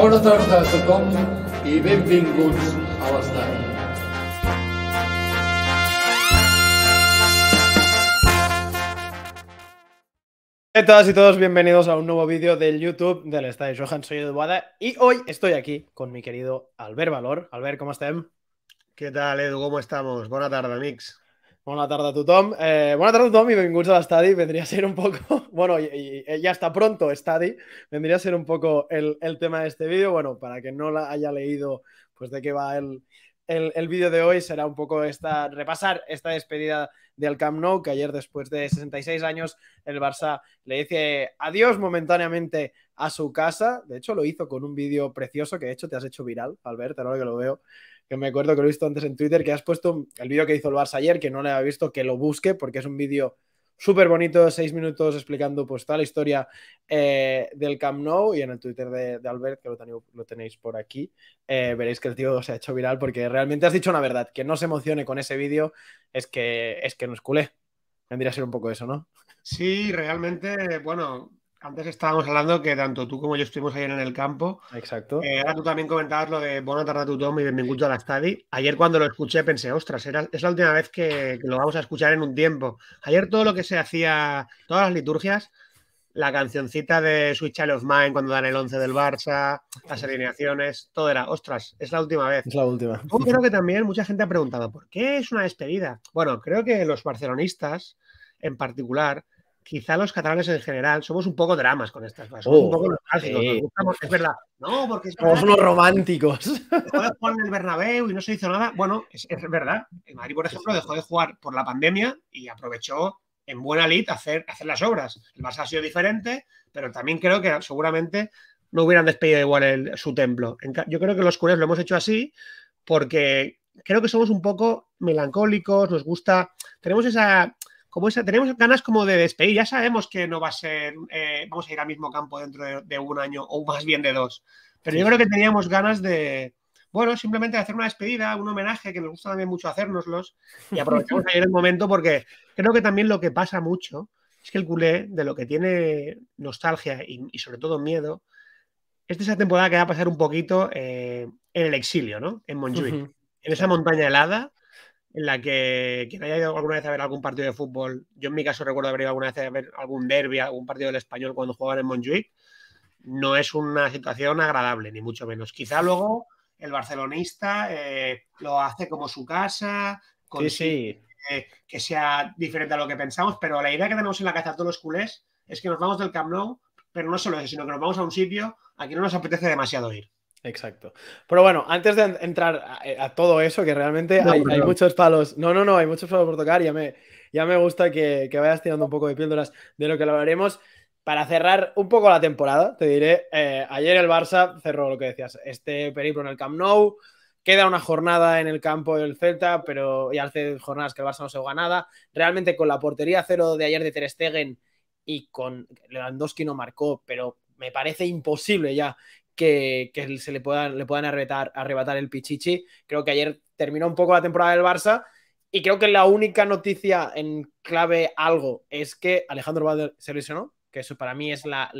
Bona tarda a Hola a todas y todos, bienvenidos a un nuevo vídeo del YouTube del Estadio Johan. Soy Eduada y hoy estoy aquí con mi querido Albert Valor. Albert, ¿cómo estás? ¿Qué tal, Edu? ¿Cómo estamos? Buenas tardes Mix. Buenas tardes eh, a tu Tom. Buenas tardes a tothom i benvinguts a l'estadi. Vendría a ser un poco... Bueno, y, eh, ya está pronto, estadi. Vendría a ser un poco el, el tema de este vídeo. Bueno, para que no la haya leído, pues de qué va el, el, el vídeo de hoy será un poco esta, repasar esta despedida del Camp Nou, que ayer después de 66 años el Barça le dice adiós momentáneamente a su casa. De hecho, lo hizo con un vídeo precioso que de hecho te has hecho viral, Albert, ahora que lo veo que me acuerdo que lo he visto antes en Twitter, que has puesto el vídeo que hizo el Barça ayer, que no le había visto, que lo busque, porque es un vídeo súper bonito, seis minutos explicando pues toda la historia eh, del Camp Nou y en el Twitter de, Albert, que lo, tenéis, por aquí, eh, veréis que el tío se ha hecho viral porque realmente has dicho una verdad, que no se emocione con ese vídeo es que, es que no es culé. Vendría a ser un poco eso, ¿no? Sí, realmente, bueno, antes estábamos hablando que tanto tú como yo estuvimos ayer en el campo. Exacto. Eh, ahora tú también comentabas lo de Bona tarda Tom y bienvenido a Stadi. Ayer cuando lo escuché pensé, ostras, es la última vez que, lo vamos a escuchar en un tiempo. Ayer todo lo que se hacía, todas las liturgias, la cancioncita de Switch Child of Mine cuando dan el 11 del Barça, las alineaciones, todo era, ostras, es la última vez. Es la última. Yo creo que también mucha gente ha preguntado, ¿por qué es una despedida? Bueno, creo que los barcelonistas en particular quizá los catalanes en general somos un poco dramas con estas cosas. Somos un oh, poco nostálgicos. gustamos, es verdad. No, porque somos unos románticos. Dejó de jugar en el Bernabéu y no se hizo nada. Bueno, es, verdad. El Madrid, por ejemplo, dejó de jugar por la pandemia y aprovechó en buena lid hacer, hacer las obras. El Barça ha sido diferente, pero también creo que seguramente no hubieran despedido igual su templo. yo creo que los culés lo hemos hecho así porque creo que somos un poco melancólicos, nos gusta, tenemos esa como esa, tenemos ganas como de despedir. Ya sabemos que no va a ser, eh, vamos a ir al mismo campo dentro de, un año o más bien de dos. Pero yo creo que teníamos ganas de, bueno, simplemente hacer una despedida, un homenaje, que nos gusta también mucho hacérnoslos. Y aprovechamos ayer el momento porque creo que también lo que pasa mucho es que el culé de lo que tiene nostalgia y, sobre todo miedo es de esa temporada que va a pasar un poquito eh, en el exilio, ¿no? En Montjuic, en esa montaña helada en la que quien haya ido alguna vez a ver algún partido de fútbol, yo en mi caso recuerdo haber ido alguna vez a ver algún derby, algún partido del español cuando jugaban en Montjuic, no es una situación agradable, ni mucho menos. Quizá luego el barcelonista eh, lo hace como su casa, con sí, sí. que sea diferente a lo que pensamos, pero la idea que tenemos en la casa todos los culés es que nos vamos del Camp Nou, pero no solo eso, sino que nos vamos a un sitio a que no nos apetece demasiado ir. Exacto. Pero bueno, antes de entrar eh, a, todo eso, que realmente hay, muchos palos. No, no, no, hay muchos palos por tocar. Ya me, ya me gusta que, vayas tirando un poco de píldoras de lo que lo hablaremos. Para cerrar un poco la temporada, te diré, eh, ayer el Barça cerró lo que decías, este periplo en el Camp Nou, queda una jornada en el campo del Celta, pero ya hace jornadas que el Barça no se juega nada. Realmente con la portería cero de ayer de Ter Stegen y con Lewandowski no marcó, pero me parece imposible ya que, se le puedan, le puedan arrebatar, arrebatar el Pichichi. Creo que ayer terminó un poco la temporada del Barça y creo que la única noticia en clave algo es que Alejandro Valder se lesionó, que eso para mí es la,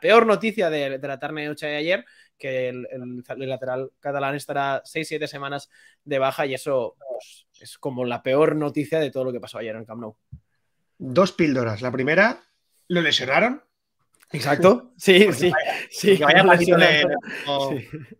peor noticia de, la tarde de noche de ayer, que el, lateral catalán estará 6 siete semanas de baja y eso pues, es como la peor noticia de todo lo que pasó ayer en el Camp Nou. Dos píldoras. La primera, lo lesionaron Exacto, sí, sí. sí, Que vaya de,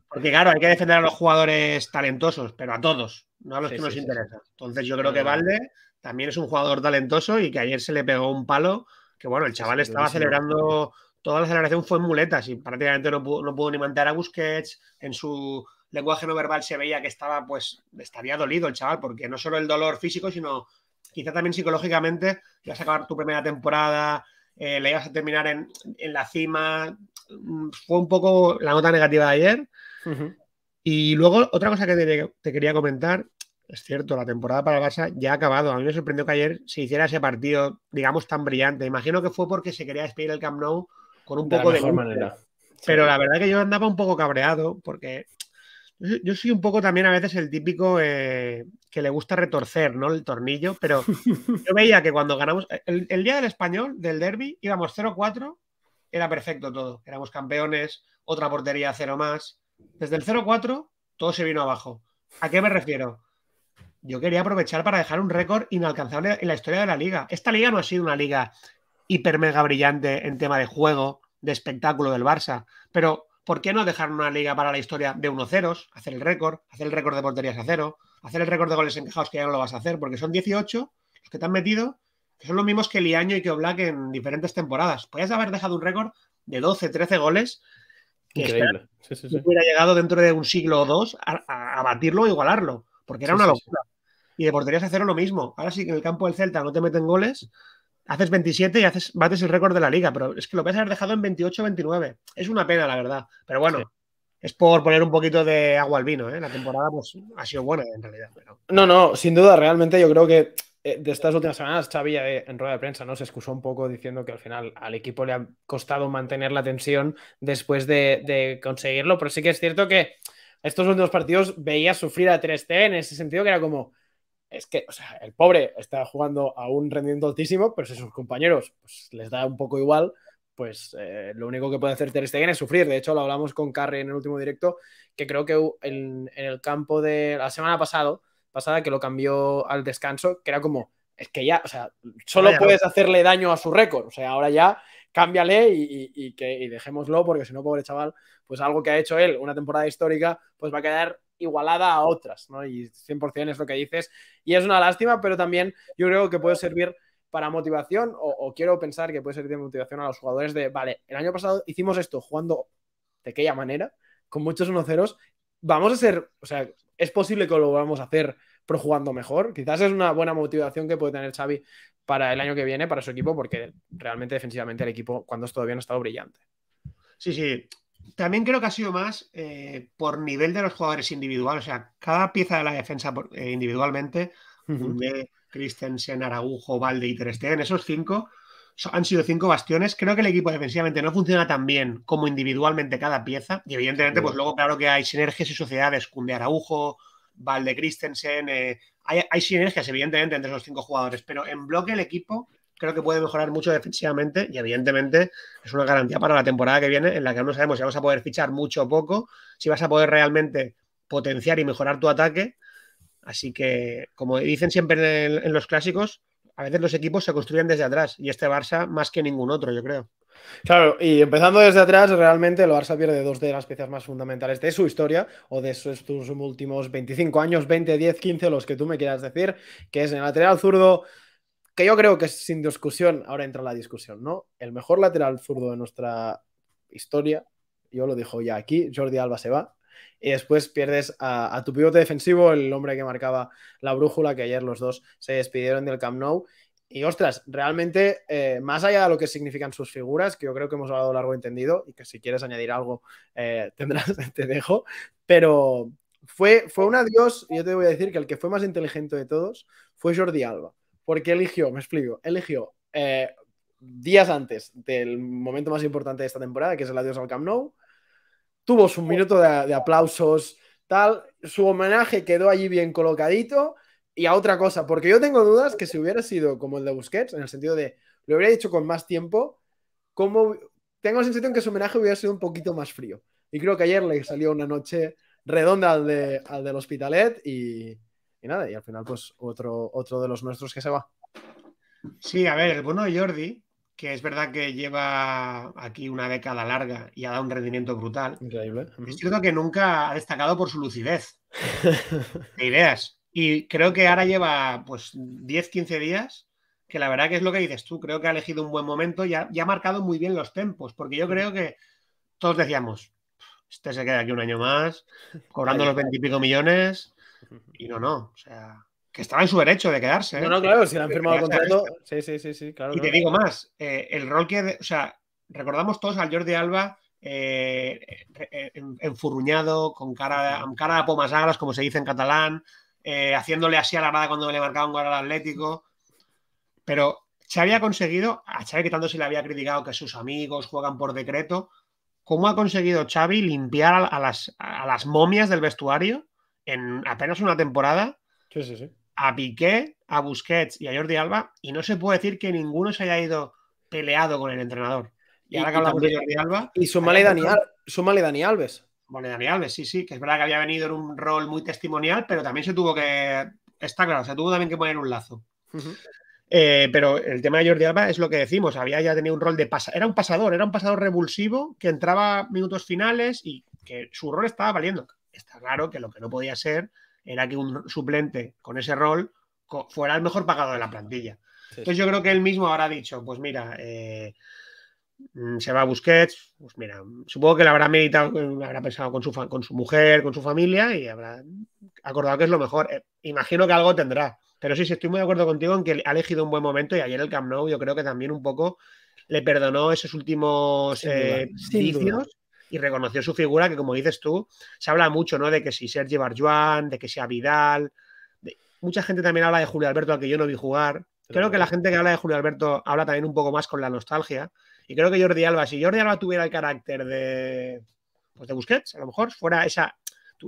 porque claro, hay que defender a los jugadores talentosos, pero a todos, no a los que nos interesa. Entonces yo creo que Valde también es un jugador talentoso y que ayer se le pegó un palo, que bueno, el chaval estaba celebrando, toda la celebración fue en muletas y prácticamente no pudo, ni mantener a Busquets, en su lenguaje no verbal se veía que estaba, pues, estaría dolido el chaval, porque no solo el dolor físico, sino quizá también psicológicamente, Ya a acabar tu primera temporada eh, le ibas a terminar en, la cima. Mm, fue un poco la nota negativa de ayer. Y luego, otra cosa que te, quería comentar, es cierto, la temporada para el Barça ya ha acabado. A mí me sorprendió que ayer se hiciera ese partido, digamos, tan brillante. Imagino que fue porque se quería despedir el Camp Nou con un poco de... manera. Pero la verdad que yo andaba un poco cabreado porque yo soy un poco también a veces el típico eh, que le gusta retorcer, ¿no? El tornillo, pero yo veía que cuando ganamos, el, día del español, del derby, íbamos 0-4, era perfecto todo, éramos campeones, otra portería cero más. Desde el 0-4 todo se vino abajo. ¿A qué me refiero? Yo quería aprovechar para dejar un récord inalcanzable en la historia de la liga. Esta liga no ha sido una liga hiper mega brillante en tema de juego, de espectáculo del Barça, pero ¿por qué no dejar una liga para la historia de 1-0, hacer el récord, hacer el récord de porterías a cero, hacer el récord de goles encajados, que ya no lo vas a hacer, porque son 18 los que te han metido, que son los mismos que Liaño y que Oblak en diferentes temporadas. Podrías haber dejado un récord de 12, 13 goles. Que no hubiera llegado dentro de un siglo o dos a, batirlo o igualarlo, porque era una locura. Y de porterías hacer lo mismo. Ahora sí que en el campo del Celta no te meten goles, haces 27 y haces, bates el récord de la liga, pero es que lo puedes haber dejado en 28 29. Es una pena, la verdad. Pero bueno, es por poner un poquito de agua al vino, ¿eh? La temporada pues, ha sido buena en realidad. No, no, sin duda, realmente yo creo que eh, de estas últimas semanas Xavi eh, en rueda de prensa ¿no? se excusó un poco diciendo que al final al equipo le ha costado mantener la tensión después de, conseguirlo, pero sí que es cierto que estos últimos partidos veía sufrir a 3T en ese sentido que era como, es que, el pobre está jugando a un rendimiento altísimo, pero si sus compañeros pues, les da un poco igual, pues eh, lo único que puede hacer Ter Stegen es sufrir. De hecho, lo hablamos con Carrie en el último directo, que creo que en, el campo de la semana pasado, pasada, que lo cambió al descanso, que era como, es que ya, o sea, solo puedes hacerle daño a su récord. O sea, ahora ya cámbiale y, y, que, y dejémoslo, porque si no, pobre chaval, pues algo que ha hecho él, una temporada histórica, pues va a quedar igualada a otras, ¿no? Y 100% es lo que dices. Y es una lástima, pero también yo creo que puede servir para motivación o, quiero pensar que puede ser de motivación a los jugadores de, vale, el año pasado hicimos esto jugando de aquella manera, con muchos 1 ceros vamos a ser, o sea, es posible que lo vamos a hacer, pero jugando mejor. Quizás es una buena motivación que puede tener Xavi para el año que viene, para su equipo, porque realmente defensivamente el equipo cuando es todavía no ha estado brillante. Sí, sí. También creo que ha sido más eh, por nivel de los jugadores individuales, o sea, cada pieza de la defensa eh, individualmente. Christensen, Araujo, Valde y Ter Stegen, esos cinco han sido cinco bastiones. Creo que el equipo defensivamente no funciona tan bien como individualmente cada pieza. Y evidentemente, pues luego, claro que hay sinergias y sociedades. Cunde Araujo, Valde Christensen. Eh, hay, sinergias, evidentemente, entre esos cinco jugadores. Pero en bloque, el equipo creo que puede mejorar mucho defensivamente. Y evidentemente, es una garantía para la temporada que viene, en la que aún no sabemos si vamos a poder fichar mucho o poco, si vas a poder realmente potenciar y mejorar tu ataque. Así que, como dicen siempre en, los clásicos, a veces los equipos se construyen desde atrás y este Barça más que ningún otro, yo creo. Claro, y empezando desde atrás, realmente el Barça pierde dos de las piezas más fundamentales de su historia o de sus, últimos 25 años, 20, 10, 15, los que tú me quieras decir, que es el lateral zurdo, que yo creo que es sin discusión, ahora entra la discusión, ¿no? El mejor lateral zurdo de nuestra historia, yo lo dijo ya aquí, Jordi Alba se va, y después pierdes a, tu pivote defensivo, el hombre que marcaba la brújula, que ayer los dos se despidieron del Camp Nou. Y ostras, realmente, eh, más allá de lo que significan sus figuras, que yo creo que hemos hablado largo y entendido, y que si quieres añadir algo, eh, tendrás, te dejo, pero fue, fue un adiós, y yo te voy a decir que el que fue más inteligente de todos fue Jordi Alba, porque eligió, me explico, eligió eh, días antes del momento más importante de esta temporada, que es el adiós al Camp Nou, Tuvo su minuto de, aplausos, tal. Su homenaje quedó allí bien colocadito. Y a otra cosa, porque yo tengo dudas que si hubiera sido como el de Busquets, en el sentido de lo hubiera dicho con más tiempo, como tengo la sensación que su homenaje hubiera sido un poquito más frío. Y creo que ayer le salió una noche redonda al, de, al del Hospitalet y, y, nada, y al final pues otro, otro de los nuestros que se va. Sí, a ver, el bueno de Jordi que es verdad que lleva aquí una década larga y ha dado un rendimiento brutal. Increíble. Es cierto que nunca ha destacado por su lucidez de ideas. Y creo que ahora lleva pues 10, 15 días, que la verdad que es lo que dices tú, creo que ha elegido un buen momento y ha, marcado muy bien los tiempos porque yo creo que todos decíamos, este se queda aquí un año más, cobrando los 20 y pico millones, y no, no, o sea, que estaba en su derecho de quedarse. No, ¿eh? no, claro, si le han firmado el contrato. Este. Sí, sí, sí, sí, Y te digo más, eh, el rol que, o sea, recordamos todos al Jordi Alba eh, enfurruñado, con cara, con cara a pomas como se dice en catalán, haciéndole así a la grada cuando le marcaba un gol al Atlético. Pero Xavi ha conseguido, a Xavi que tanto se le había criticado que sus amigos juegan por decreto, ¿cómo ha conseguido Xavi limpiar las, a las momias del vestuario en apenas una temporada? Sí, sí, sí a Piqué, a Busquets y a Jordi Alba, y no se puede decir que ninguno se haya ido peleado con el entrenador. Y, ahora que hablamos de Jordi Alba. Y sumale Dani, Dani Alves. Dani Alves, sí, sí, que es verdad que había venido en un rol muy testimonial, pero también se tuvo que. Está claro, se tuvo también que poner un lazo. Eh, pero el tema de Jordi Alba es lo que decimos, había ya tenido un rol de pasa, era un pasador, era un pasador revulsivo que entraba minutos finales y que su rol estaba valiendo. Está claro que lo que no podía ser era que un suplente con ese rol fuera el mejor pagado de la plantilla. Entonces yo creo que él mismo habrá dicho, pues mira, eh, mm, se va a Busquets, pues mira, supongo que lo habrá meditado, habrá pensado con su, con su mujer, con su familia y habrá acordado que es lo mejor. Eh, imagino que algo tendrá, pero sí, sí, estoy muy de acuerdo contigo en que ha elegido un buen momento y ayer el Camp Nou yo creo que también un poco le perdonó esos últimos eh, y reconoció su figura, que como dices tú, se habla mucho, ¿no? De que si Sergi Barjuan, de que sea Vidal. Mucha gente también habla de Julio Alberto, al que yo no vi jugar. Creo que la gente que habla de Julio Alberto habla también un poco más con la nostalgia. Y creo que Jordi Alba, si Jordi Alba tuviera el carácter de, pues de Busquets, a lo mejor fuera esa,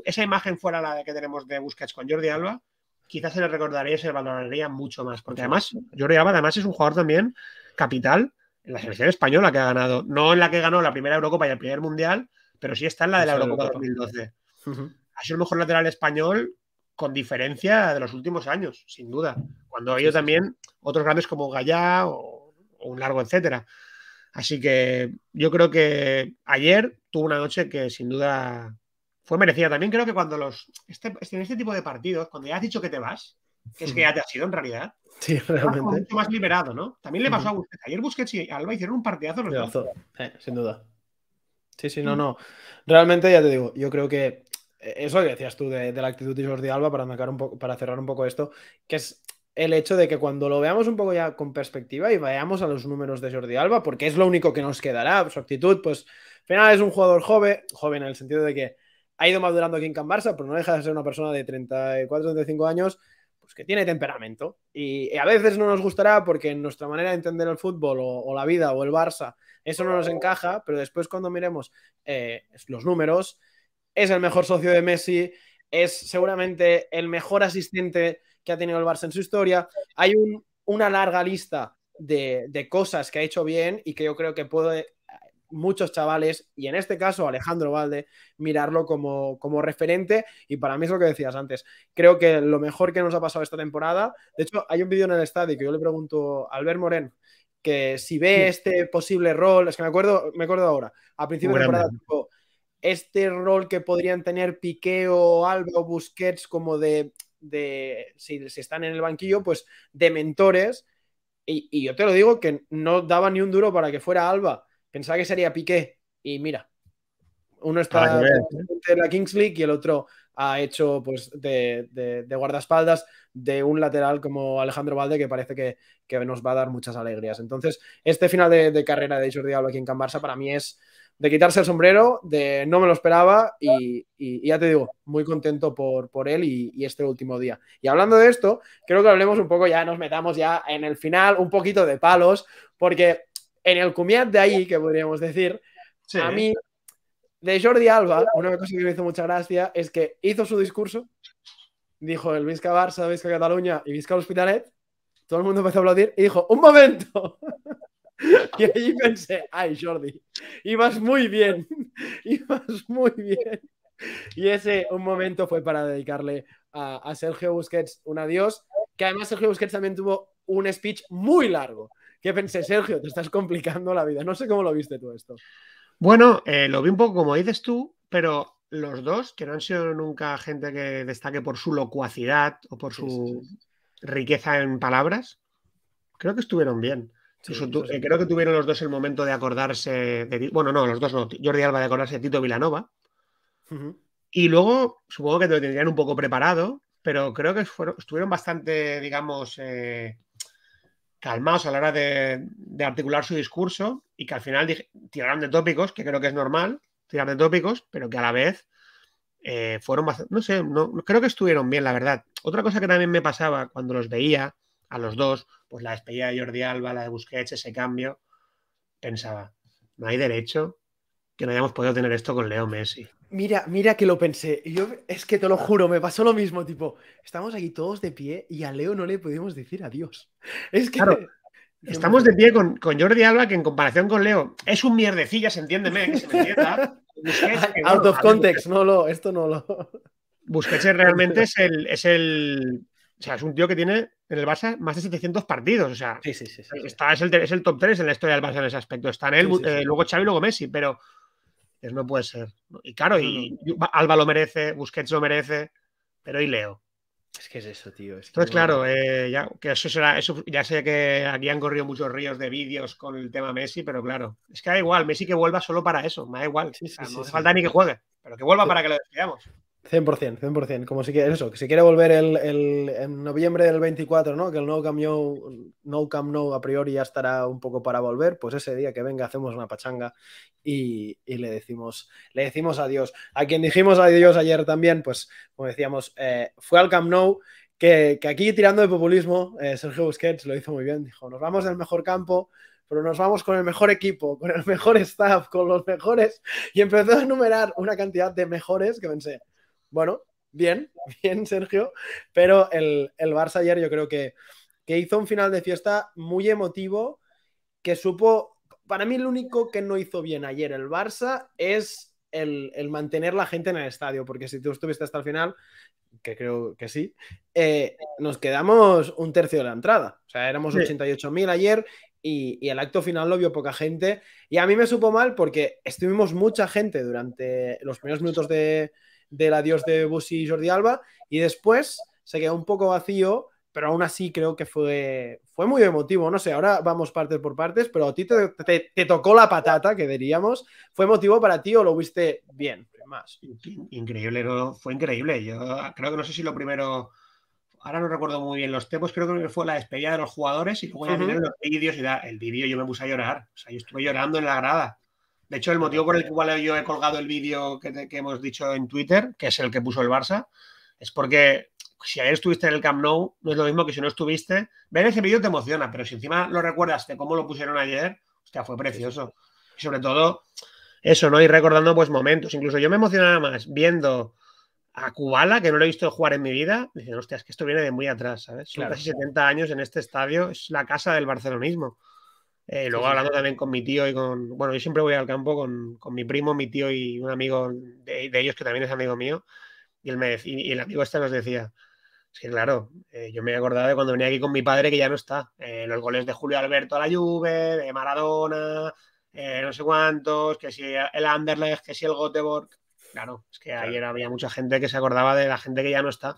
esa imagen fuera la que tenemos de Busquets con Jordi Alba, quizás se le recordaría y se le valoraría mucho más. Porque además, Jordi Alba además es un jugador también capital en la selección española que ha ganado, no en la que ganó la primera Eurocopa y el primer Mundial, pero sí está en la de la Eurocopa, Europa. 2012. Ha sido el mejor lateral español con diferencia de los últimos años, sin duda, cuando ha habido también otros grandes como Gallá o, un largo, etcétera. Así que yo creo que ayer tuvo una noche que sin duda fue merecida. También creo que cuando los. Este, este, en este tipo de partidos, cuando ya has dicho que te vas, que es hmm. que ha sido en realidad. Sí, realmente. Mucho más liberado, ¿no? También le pasó a hmm. Busquets. Ayer Busquets y Alba hicieron un partidazo los dos. sin duda. Sí, sí, no, hmm. no. Realmente, ya te digo, yo creo que eh, eso que decías tú de, la actitud de Jordi Alba para, marcar un poco, para cerrar un poco esto, que es el hecho de que cuando lo veamos un poco ya con perspectiva y vayamos a los números de Jordi Alba, porque es lo único que nos quedará, su actitud, pues al final es un jugador joven, joven en el sentido de que ha ido madurando aquí en Can Barça, pero no deja de ser una persona de 34, 35 años que tiene temperamento y, eh, a veces no nos gustará porque en nuestra manera de entender el fútbol o, la vida o el Barça, eso no nos encaja, pero después cuando miremos eh, los números, es el mejor socio de Messi, es seguramente el mejor asistente que ha tenido el Barça en su historia. Hay una larga lista de, cosas que ha hecho bien y que yo creo que puede muchos chavales, y en este caso Alejandro Valde, mirarlo como, referente. Y para mí es lo que decías antes. Creo que lo mejor que nos ha pasado esta temporada, de hecho, hay un vídeo en el estadio que yo le pregunto a Albert Moreno, que si ve este posible rol, es que me acuerdo, me acuerdo ahora, a principio de temporada, este rol que podrían tener Piqueo o Alba o Busquets como de, si, están en el banquillo, pues de mentores. y, yo te lo digo que no daba ni un duro para que fuera Alba. Pensaba que sería Piqué y mira, uno está en ¿eh? la Kings League y el otro ha hecho pues de, guardaespaldas de un lateral como Alejandro Valde que parece que, nos va a dar muchas alegrías. Entonces, este final de, de carrera de Jordi Alba aquí en Can para mí es de quitarse el sombrero, de no me lo esperaba y, ya te digo, muy contento por, por él y, y, este último día. Y hablando de esto, creo que hablemos un poco, ya nos metamos ya en el final, un poquito de palos, porque en el cumiat de ahí, que podríamos decir, a mí, de Jordi Alba, una cosa que me hizo mucha gracia es que hizo su discurso, dijo el Visca Barça, Visca Cataluña y Visca Hospitalet, todo el mundo empezó a aplaudir y dijo, ¡un momento! Y allí pensé, ay Jordi, ibas muy bien, ibas muy bien. Y ese un momento fue para dedicarle a, a Sergio Busquets un adiós, que además Sergio Busquets también tuvo un speech muy largo. ¿Qué pensé, Sergio, te estás complicando la vida. No sé cómo lo viste tú esto. Bueno, eh, lo vi un poco como dices tú, pero los dos, que no han sido nunca gente que destaque por su locuacidad o por su riqueza en palabras, creo que estuvieron bien. Eh, creo que tuvieron los dos el momento de acordarse de. Bueno, no, los dos no. Jordi Alba de acordarse de Tito Vilanova. Y luego, supongo que te lo tendrían un poco preparado, pero creo que estuvieron bastante, digamos, eh, calmados a la hora de, articular su discurso y que al final tiraron de tópicos, que creo que es normal tirar de tópicos, pero que a la vez eh, fueron no sé, no, creo que estuvieron bien, la verdad. Otra cosa que también me pasaba cuando los veía a los dos, pues la despedida de Jordi Alba, la de Busquets, ese cambio, pensaba, no hay derecho que no hayamos podido tener esto con Leo Messi. Mira, mira que lo pensé. Yo es que te lo juro, me pasó lo mismo, tipo, estamos aquí todos de pie y a Leo no le podemos decir adiós. Es que estamos de pie con, Jordi Alba, que en comparación con Leo es un mierdecilla, entiéndeme, se me entienda. Out of context, no lo, esto no lo. Busquets realmente es el, es el. O sea, es un tío que tiene en el Barça más de 700 partidos. O sea, está, es, el, es, el, top 3 en la historia del Barça en ese aspecto. en él, eh, luego Xavi, luego Messi, pero no puede ser. Y claro, y, Alba mm. lo merece, Busquets lo merece, pero y Leo. Es que es eso, tío. Es Entonces, claro, eh, ya, que eso será, eso, ya sé que aquí han corrido muchos ríos de vídeos con el tema Messi, pero claro, es que da igual, Messi que vuelva solo para eso, me da igual. no hace falta ni que juegue, pero que vuelva para que lo despidamos. 100%, 100%. Como si quiere, eso, que si quiere volver en noviembre del 24, ¿no? Que el no Camp no, a priori ya estará un poco para volver, pues ese día que venga hacemos una pachanga y, le decimos le decimos adiós. A quien dijimos adiós ayer también, pues como decíamos, eh, fue al Camp Nou, que, aquí tirando de populismo, eh, Sergio Busquets lo hizo muy bien, dijo, nos vamos del mejor campo, pero nos vamos con el mejor equipo, con el mejor staff, con los mejores, y empezó a enumerar una cantidad de mejores que pensé, bueno, bien, bien, Sergio. Pero el, el Barça ayer yo creo que, que, hizo un final de fiesta muy emotivo, que supo, para mí lo único que no hizo bien ayer el Barça es el, mantener la gente en el estadio, porque si tú estuviste hasta el final, que creo que sí, eh, nos quedamos un tercio de la entrada. O sea, éramos 88.000 ayer y, y, el acto final lo vio poca gente. Y a mí me supo mal porque estuvimos mucha gente durante los primeros minutos de, del adiós de Busi y Jordi Alba, y después se quedó un poco vacío, pero aún así creo que fue, fue muy emotivo, no sé, ahora vamos partes por partes, pero a ti te, tocó la patata, que diríamos, ¿fue emotivo para ti o lo viste bien? Más. Increíble, fue increíble. Yo creo que no sé si lo primero ahora no recuerdo muy bien los temas, creo que fue la despedida de los jugadores y luego los vídeos y da, el vídeo yo me puse a llorar. O sea, yo estuve llorando en la grada. De hecho, el motivo por el cual yo he colgado el vídeo que, hemos dicho en Twitter, que es el que puso el Barça, es porque si ayer estuviste en el Camp Nou, no es lo mismo que si no estuviste. Ver ese vídeo te emociona, pero si encima lo recuerdas de cómo lo pusieron ayer, hostia, fue precioso. Y sobre todo, eso, ¿no? Y recordando pues momentos. Incluso yo me emocionaba más viendo a Kubala, que no lo he visto jugar en mi vida, dicen, hostia, es que esto viene de muy atrás, ¿sabes? Son casi 70 años en este estadio, es la casa del barcelonismo. Eh, luego hablando también con mi tío y con. Bueno, yo siempre voy al campo con, mi primo, mi tío y un amigo de, ellos que también es amigo mío. Y, él me, y el amigo este nos decía: Es que claro, eh, yo me he acordado de cuando venía aquí con mi padre que ya no está. Eh, los goles de Julio Alberto a la Juve, de Maradona, no sé cuántos, que si el Anderlecht, que si el Göteborg. Claro, es que ayer había mucha gente que se acordaba de la gente que ya no está.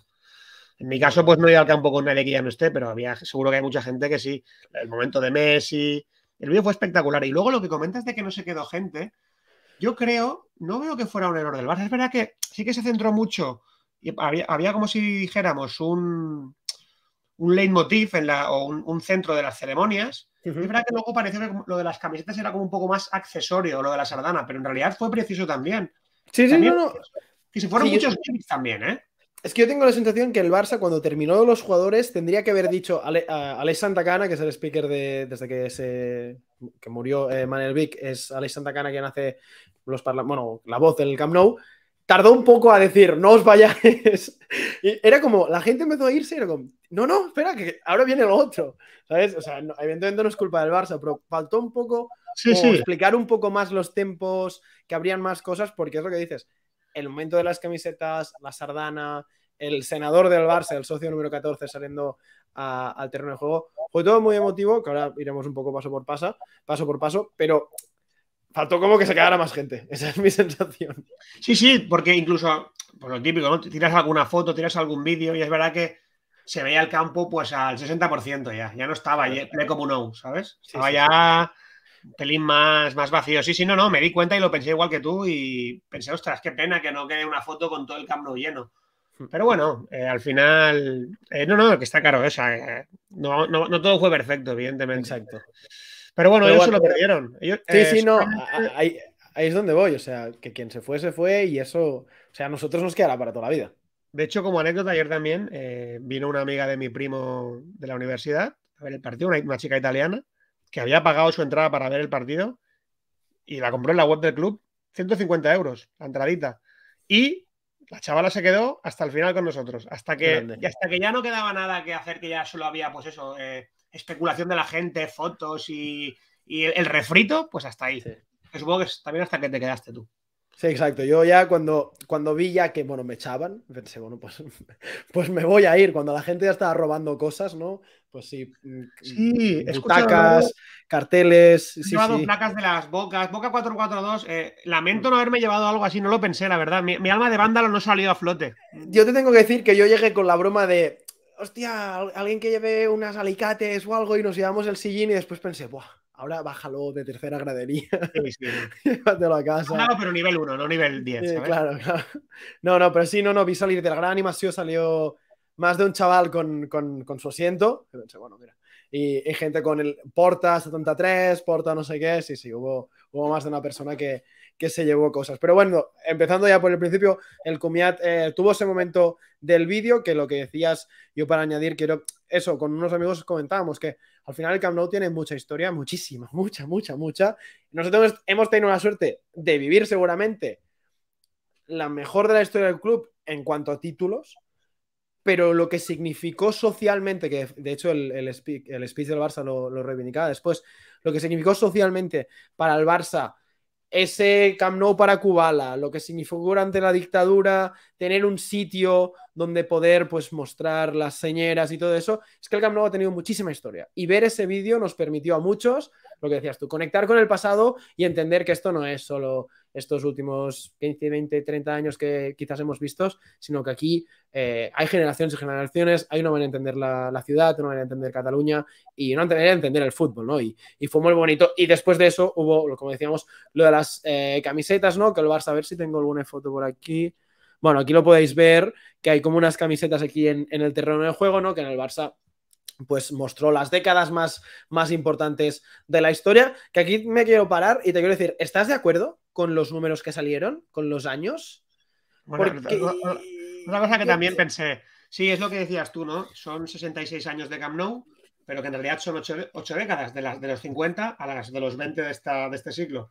En mi caso, pues no he ido al campo con nadie que ya no esté, pero había seguro que hay mucha gente que sí. El momento de Messi, el vídeo fue espectacular. Y luego lo que comentas de que no se quedó gente, yo creo, no veo que fuera un error del Barça. Es verdad que sí que se centró mucho. Y había, como si dijéramos un, un leitmotiv en la, o un, centro de las ceremonias. Es verdad que luego pareció que lo de las camisetas era como un poco más accesorio, lo de la sardana, pero en realidad fue preciso también. Sí, también sí, Que se fueron muchos también, ¿eh? Es que yo tengo la sensación que el Barça, cuando terminó los jugadores, tendría que haber dicho a, Alex Santacana, que es el speaker desde que se murió manuel eh, Manel Vic, es Alex Santacana quien hace los bueno, la voz del Camp Nou. Tardó un poco a decir, no os vayáis. era como, la gente empezó a irse y era como, no, no, espera, que ahora viene lo otro. ¿Sabes? O sea, no, evidentemente no es culpa del Barça, pero faltó un poco explicar un poco más los tempos, que habrían más cosas, porque es lo que dices el momento de las camisetas, la sardana, el senador del Barça, el socio número 14 saliendo al terreno de juego. Fue todo muy emotivo, que ahora iremos un poco paso por paso, paso por paso, pero faltó como que se quedara más gente. Esa es mi sensación. Sí, sí, porque incluso, por pues lo típico, ¿no? Tiras alguna foto, tiras algún vídeo y es verdad que se veía el campo pues al 60% ya. Ya no estaba ya, como no, ¿sabes? Estaba ya pelín más, más vacío. Sí, sí, no, no, me di cuenta y lo pensé igual que tú y pensé, ostras, qué pena que no quede una foto con todo el campo lleno. Hmm. Pero bueno, eh, al final, eh, no, no, que está caro, o sea, no, no, todo fue perfecto, evidentemente. Exacto. Pero bueno, ellos se lo perdieron. sí, sí, eh, no, ahí, es donde voy, o sea, que quien se fue, se fue y eso, o sea, a nosotros nos quedará para toda la vida. De hecho, como anécdota, ayer también vino una amiga de mi primo de la universidad a ver el partido, una chica italiana, que había pagado su entrada para ver el partido y la compró en la web del club, 150 euros, la entradita. Y la chavala se quedó hasta el final con nosotros, hasta que, hasta que ya no quedaba nada que hacer, que ya solo había, pues eso, eh, especulación de la gente, fotos y, el, refrito, pues hasta ahí. Supongo que también hasta que te quedaste tú. Sí, exacto. Yo ya cuando, cuando vi ya que, bueno, me echaban, pensé, bueno, pues, pues me voy a ir. Cuando la gente ya estaba robando cosas, ¿no? Pues sí, mm, sí mm, butacas, carteles. He sí, llevado placas de las bocas, Boca 442. Eh, lamento mm. no haberme llevado algo así, no lo pensé, la verdad. Mi, alma de vándalo no ha salido a flote. Yo te tengo que decir que yo llegué con la broma de, hostia, alguien que lleve unas alicates o algo y nos llevamos el sillín y después pensé, buah ahora bájalo de tercera gradería. Sí, la casa. Claro, ah, pero nivel 1, no nivel 10. claro, claro. No, no, pero sí, no, no, vi salir de la gran animación, salió más de un chaval con, con, con su asiento. Y bueno, mira. Y, gente con el Porta 73, Porta no sé qué. Sí, sí, hubo, hubo más de una persona que, que se llevó cosas. Pero bueno, empezando ya por el principio, el Cumiat eh, tuvo ese momento del vídeo que lo que decías, yo para añadir, quiero eso, con unos amigos comentábamos que al final el Camp Nou tiene mucha historia, muchísima, mucha, mucha, mucha. Nosotros hemos tenido la suerte de vivir seguramente la mejor de la historia del club en cuanto a títulos, pero lo que significó socialmente, que de hecho el, el, speech, el del Barça lo, lo reivindicaba después, lo que significó socialmente para el Barça ese Camp Nou para Kubala, lo que significó durante la dictadura tener un sitio donde poder pues mostrar las señeras y todo eso, es que el Camp Nou ha tenido muchísima historia y ver ese vídeo nos permitió a muchos lo que decías tú, conectar con el pasado y entender que esto no es solo estos últimos 15, 20, 30 años que quizás hemos visto, sino que aquí eh, hay generaciones y generaciones, hay no van a entender la, ciudad, no van a entender Cataluña y no van a entender el fútbol, ¿no? Y, fue muy bonito. Y después de eso hubo, como decíamos, lo de las eh, camisetas, ¿no? Que el Barça, a ver si tengo alguna foto por aquí. Bueno, aquí lo podéis ver, que hay como unas camisetas aquí en, en el terreno de juego, ¿no? Que en el Barça pues mostró las décadas más, más importantes de la historia, que aquí me quiero parar y te quiero decir, ¿estás de acuerdo con los números que salieron, con los años? Bueno, Una cosa que también pensé, sí, es lo que decías tú, ¿no? Son 66 años de Camp Nou, pero que en realidad son 8, décadas, de, las, de los 50 a las de los 20 de, esta, de este siglo.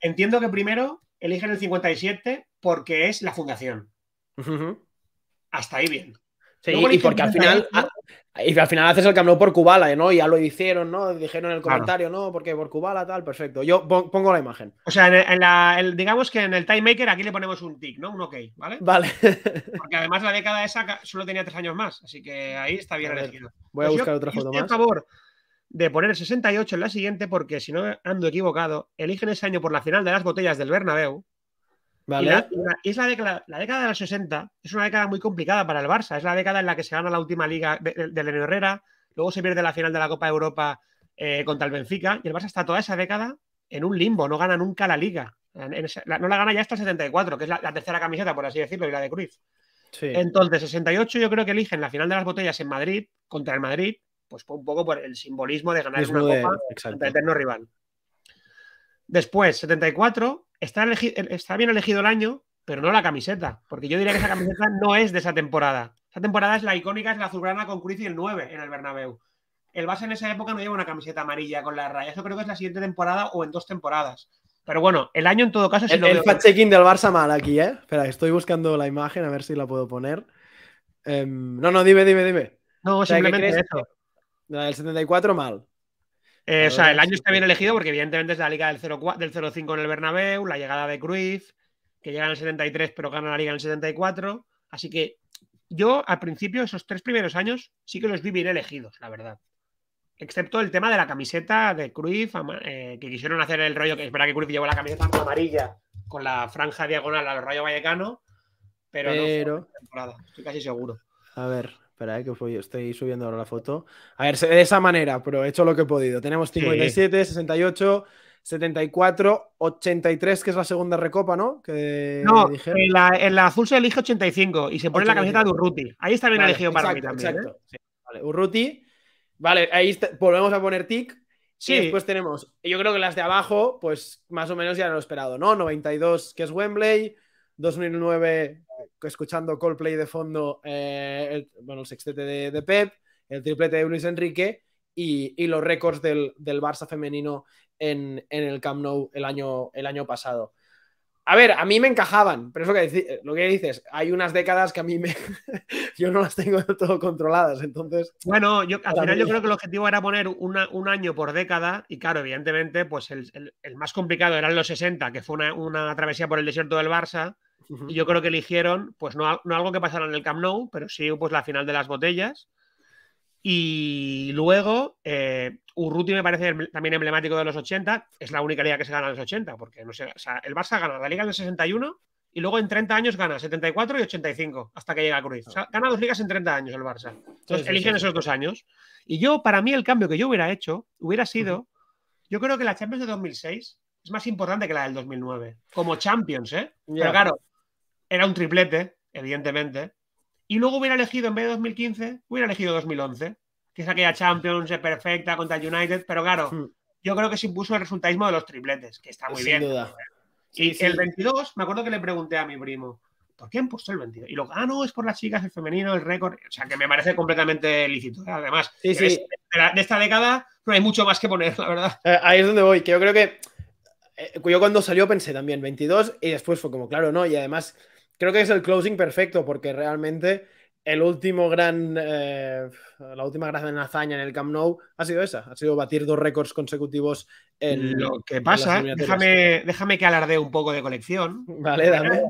Entiendo que primero eligen el 57 porque es la fundación. Hasta ahí bien. Sí, y porque al final, y al final haces el cambio por Cubala, ¿no? Ya lo hicieron, ¿no? Dijeron en el comentario, ¿no? Porque por Cubala tal, perfecto. Yo pongo la imagen. O sea, digamos que en el Time Maker aquí le ponemos un tick, ¿no? Un ok, ¿vale? Vale. Porque además la década esa solo tenía tres años más, así que ahí está bien elegido. Voy a pues buscar otra foto más. Por favor de poner el 68 en la siguiente, porque si no ando equivocado, eligen ese año por la final de las botellas del Bernabéu. Vale. es la, década, de los 60 es una década muy complicada para el Barça. Es la década en la que se gana la última liga de, de, Herrera, luego se pierde la final de la Copa de Europa eh, contra el Benfica. Y el Barça está toda esa década en un limbo, no gana nunca la liga. no la gana ya hasta el 74, que es la, tercera camiseta, por así decirlo, y la de Cruz. Sí. Entonces, 68 yo creo que eligen la final de las botellas en Madrid, contra el Madrid, pues, pues un poco por el simbolismo de ganar una copa contra el eterno rival. Después, 74, está, bien elegido el año, pero no la camiseta, porque yo diría que esa camiseta no es de esa temporada. Esa temporada es la icónica, es la azulgrana con Cruz y el 9 en el Bernabéu. El Barça en esa época no lleva una camiseta amarilla con la raya, eso creo que es la siguiente temporada o en dos temporadas. Pero bueno, el año en todo caso... es el, el fact-checking del Barça mal aquí, ¿eh? Espera, estoy buscando la imagen, a ver si la puedo poner. Em, no, no, dime, dime, dime. No, o sea, simplemente eso. del 74 mal. Eh, o sea, el año está bien pues. elegido porque evidentemente es la liga del 0-5 en el Bernabéu, la llegada de Cruyff, que llega en el 73 pero gana la liga en el 74. Así que yo al principio, esos tres primeros años, sí que los vi bien elegidos, la verdad. Excepto el tema de la camiseta de Cruyff, eh, que quisieron hacer el rollo, que es verdad que Cruyff llevó la camiseta amarilla con la franja diagonal al Rayo Vallecano, pero, no temporada, estoy casi seguro. A ver, Espera, eh, que estoy subiendo ahora la foto. A ver, de esa manera, pero he hecho lo que he podido. Tenemos 57, 68, 74, 83, que es la segunda recopa, ¿no? Que no, en la, en la, azul se elige 85 y se pone la camiseta de Urruti. Ahí está bien elegido para mí también. ¿eh? Vale, Urruti. Vale, ahí volvemos a poner tic. Sí. Y después tenemos, yo creo que las de abajo, pues más o menos ya lo he esperado, ¿no? 92, que es Wembley. 2009, escuchando Coldplay de fondo, eh, el, bueno, el sextete de, Pep, el triplete de Luis Enrique y, los récords del, Barça femenino en, el Camp Nou el año, pasado. A ver, a mí me encajaban, pero es lo que, eh, dices, hay unas décadas que a mí me... yo no las tengo todo controladas, entonces... Bueno, yo, al final yo creo que el objetivo era poner un año por década y claro, evidentemente, pues el, más complicado eran los 60, que fue una travesía por el desierto del Barça, yo creo que eligieron, pues no, no, algo que pasara en el Camp Nou, pero sí pues la final de las botellas. Y luego, eh, Urruti me parece también emblemático de los 80, es la única liga que se gana en los 80, porque no sé, el Barça gana la liga en el 61 y luego en 30 años gana 74 y 85 hasta que llega Cruz. O sea, gana dos ligas en 30 años el Barça. Entonces, eligen esos dos años. Y yo, para mí, el cambio que yo hubiera hecho hubiera sido, yo creo que la Champions de 2006 es más importante que la del 2009, como Champions, ¿eh? Pero claro, era un triplete, evidentemente. Y luego hubiera elegido, en vez de 2015, hubiera elegido 2011, que es aquella Champions perfecta contra United, pero claro, hmm. yo creo que se impuso el resultadismo de los tripletes, que está muy Sin bien. Duda. Y el 22, me acuerdo que le pregunté a mi primo, ¿por qué han puesto el 22? Y lo, ah, no, es por las chicas, el femenino, el récord. O sea, que me parece completamente lícito. ¿eh? Además, este, De, de, esta década no hay mucho más que poner, la verdad. Eh, ahí es donde voy, que yo creo que. Eh, yo cuando salió pensé también 22 y después fue como, claro, no, y además creo que es el closing perfecto porque realmente el último gran, eh, la última gran hazaña en el Camp Nou ha sido esa, ha sido batir dos récords consecutivos en lo que pasa. Déjame, que alarde un poco de colección. Vale, dame.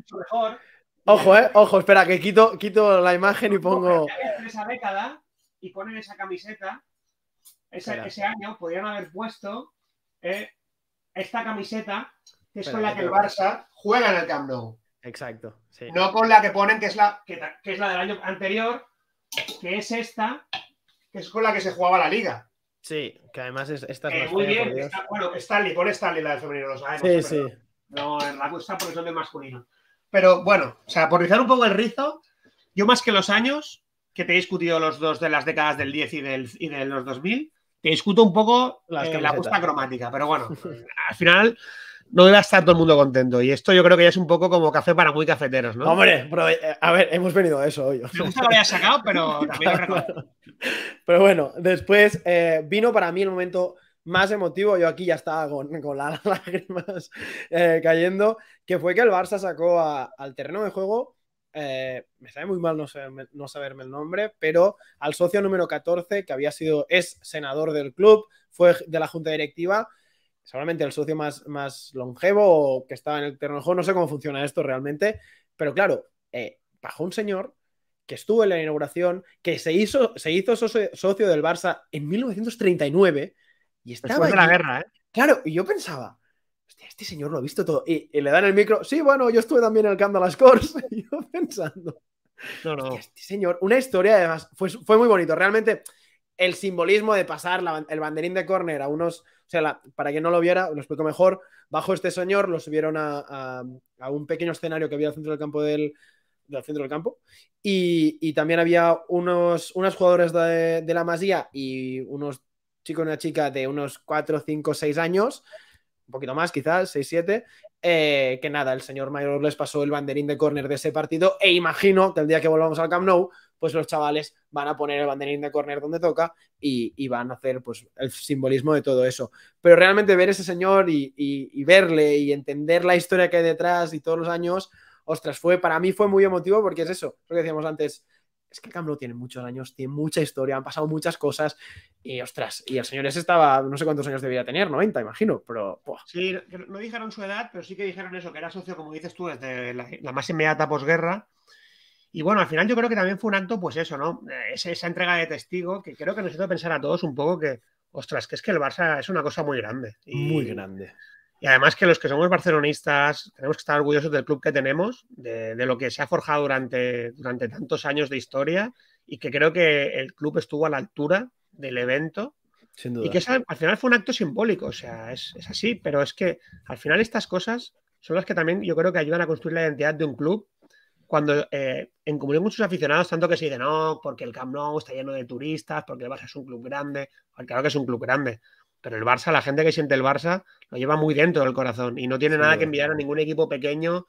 Ojo, eh, ojo, espera, que quito, quito la imagen y pongo. Esa década y ponen esa camiseta, ese, año podrían haber puesto eh, esta camiseta que es con la que el Barça juega en el Camp Nou. Exacto. No con la que ponen, que es la, que, es la del año anterior, que es esta, que es con la que se jugaba la liga. Sí, que además es, esta es eh, Muy bien, bueno, Stanley, pon Stanley la de femenino, Sí, ¿eh? sí. No, en la gusta porque son de masculino. Pero bueno, o sea, por rizar un poco el rizo, yo más que los años, que te he discutido los dos de las décadas del 10 y, del, y de los 2000, te discuto un poco eh, la gusta cromática, pero bueno, al final no iba estar todo el mundo contento. Y esto yo creo que ya es un poco como café para muy cafeteros, ¿no? Hombre, eh, a ver, hemos venido a eso hoy. Me gusta que lo hayas sacado, pero Pero bueno, después eh, vino para mí el momento más emotivo, yo aquí ya estaba con, con las lágrimas eh, cayendo, que fue que el Barça sacó al terreno de juego, me sabe muy mal no, saberme, no saberme el nombre, pero al socio número 14, que había sido, es senador del club, fue de la junta directiva, seguramente el socio más, más longevo que estaba en el terreno no sé cómo funciona esto realmente, pero claro, eh, bajó un señor que estuvo en la inauguración, que se hizo, se hizo socio, del Barça en 1939 y estaba... Después de la guerra, ¿eh? Claro, y yo pensaba, hostia, este señor lo ha visto todo. Y, le dan el micro, sí, bueno, yo estuve también en el Camp de las y yo pensando... No, no. este señor, una historia además, fue, fue muy bonito, realmente el simbolismo de pasar el banderín de córner a unos, o sea, para que no lo viera, lo explico mejor, bajo este señor lo subieron a, un pequeño escenario que había al centro del campo del, centro del campo y, también había unos, unos jugadores de, la Masía y unos chicos y una chica de unos 4, 5, 6 años, un poquito más quizás, 6, 7, eh, que nada, el señor Mayor les pasó el banderín de córner de ese partido e imagino que el día que volvamos al Camp Nou pues los chavales van a poner el banderín de Corner donde toca y, van a hacer pues el simbolismo de todo eso. Pero realmente ver ese señor y, verle y entender la historia que hay detrás y todos los años, ostras, fue para mí fue muy emotivo porque es eso, lo que decíamos antes, es que Camlo tiene muchos años, tiene mucha historia, han pasado muchas cosas y ostras, y el señor ese estaba, no sé cuántos años debía tener, 90 imagino, pero... Sí, no dijeron su edad, pero sí que dijeron eso, que era socio, como dices tú, desde la más inmediata posguerra y bueno, al final yo creo que también fue un acto, pues eso, ¿no? Eh, esa, esa entrega de testigo que creo que nos hizo pensar a todos un poco que, ostras, que es que el Barça es una cosa muy grande. muy grande. Y además que los que somos barcelonistas tenemos que estar orgullosos del club que tenemos, de, lo que se ha forjado durante, durante tantos años de historia y que creo que el club estuvo a la altura del evento. Sin duda. Y que al final fue un acto simbólico, o sea, es, es así, pero es que al final estas cosas son las que también yo creo que ayudan a construir la identidad de un club cuando eh, en comunión con sus aficionados, tanto que se dice, no, porque el Camp Nou está lleno de turistas, porque el Barça es un club grande, ah, claro que es un club grande, pero el Barça, la gente que siente el Barça, lo lleva muy dentro del corazón y no tiene nada que enviar a ningún equipo pequeño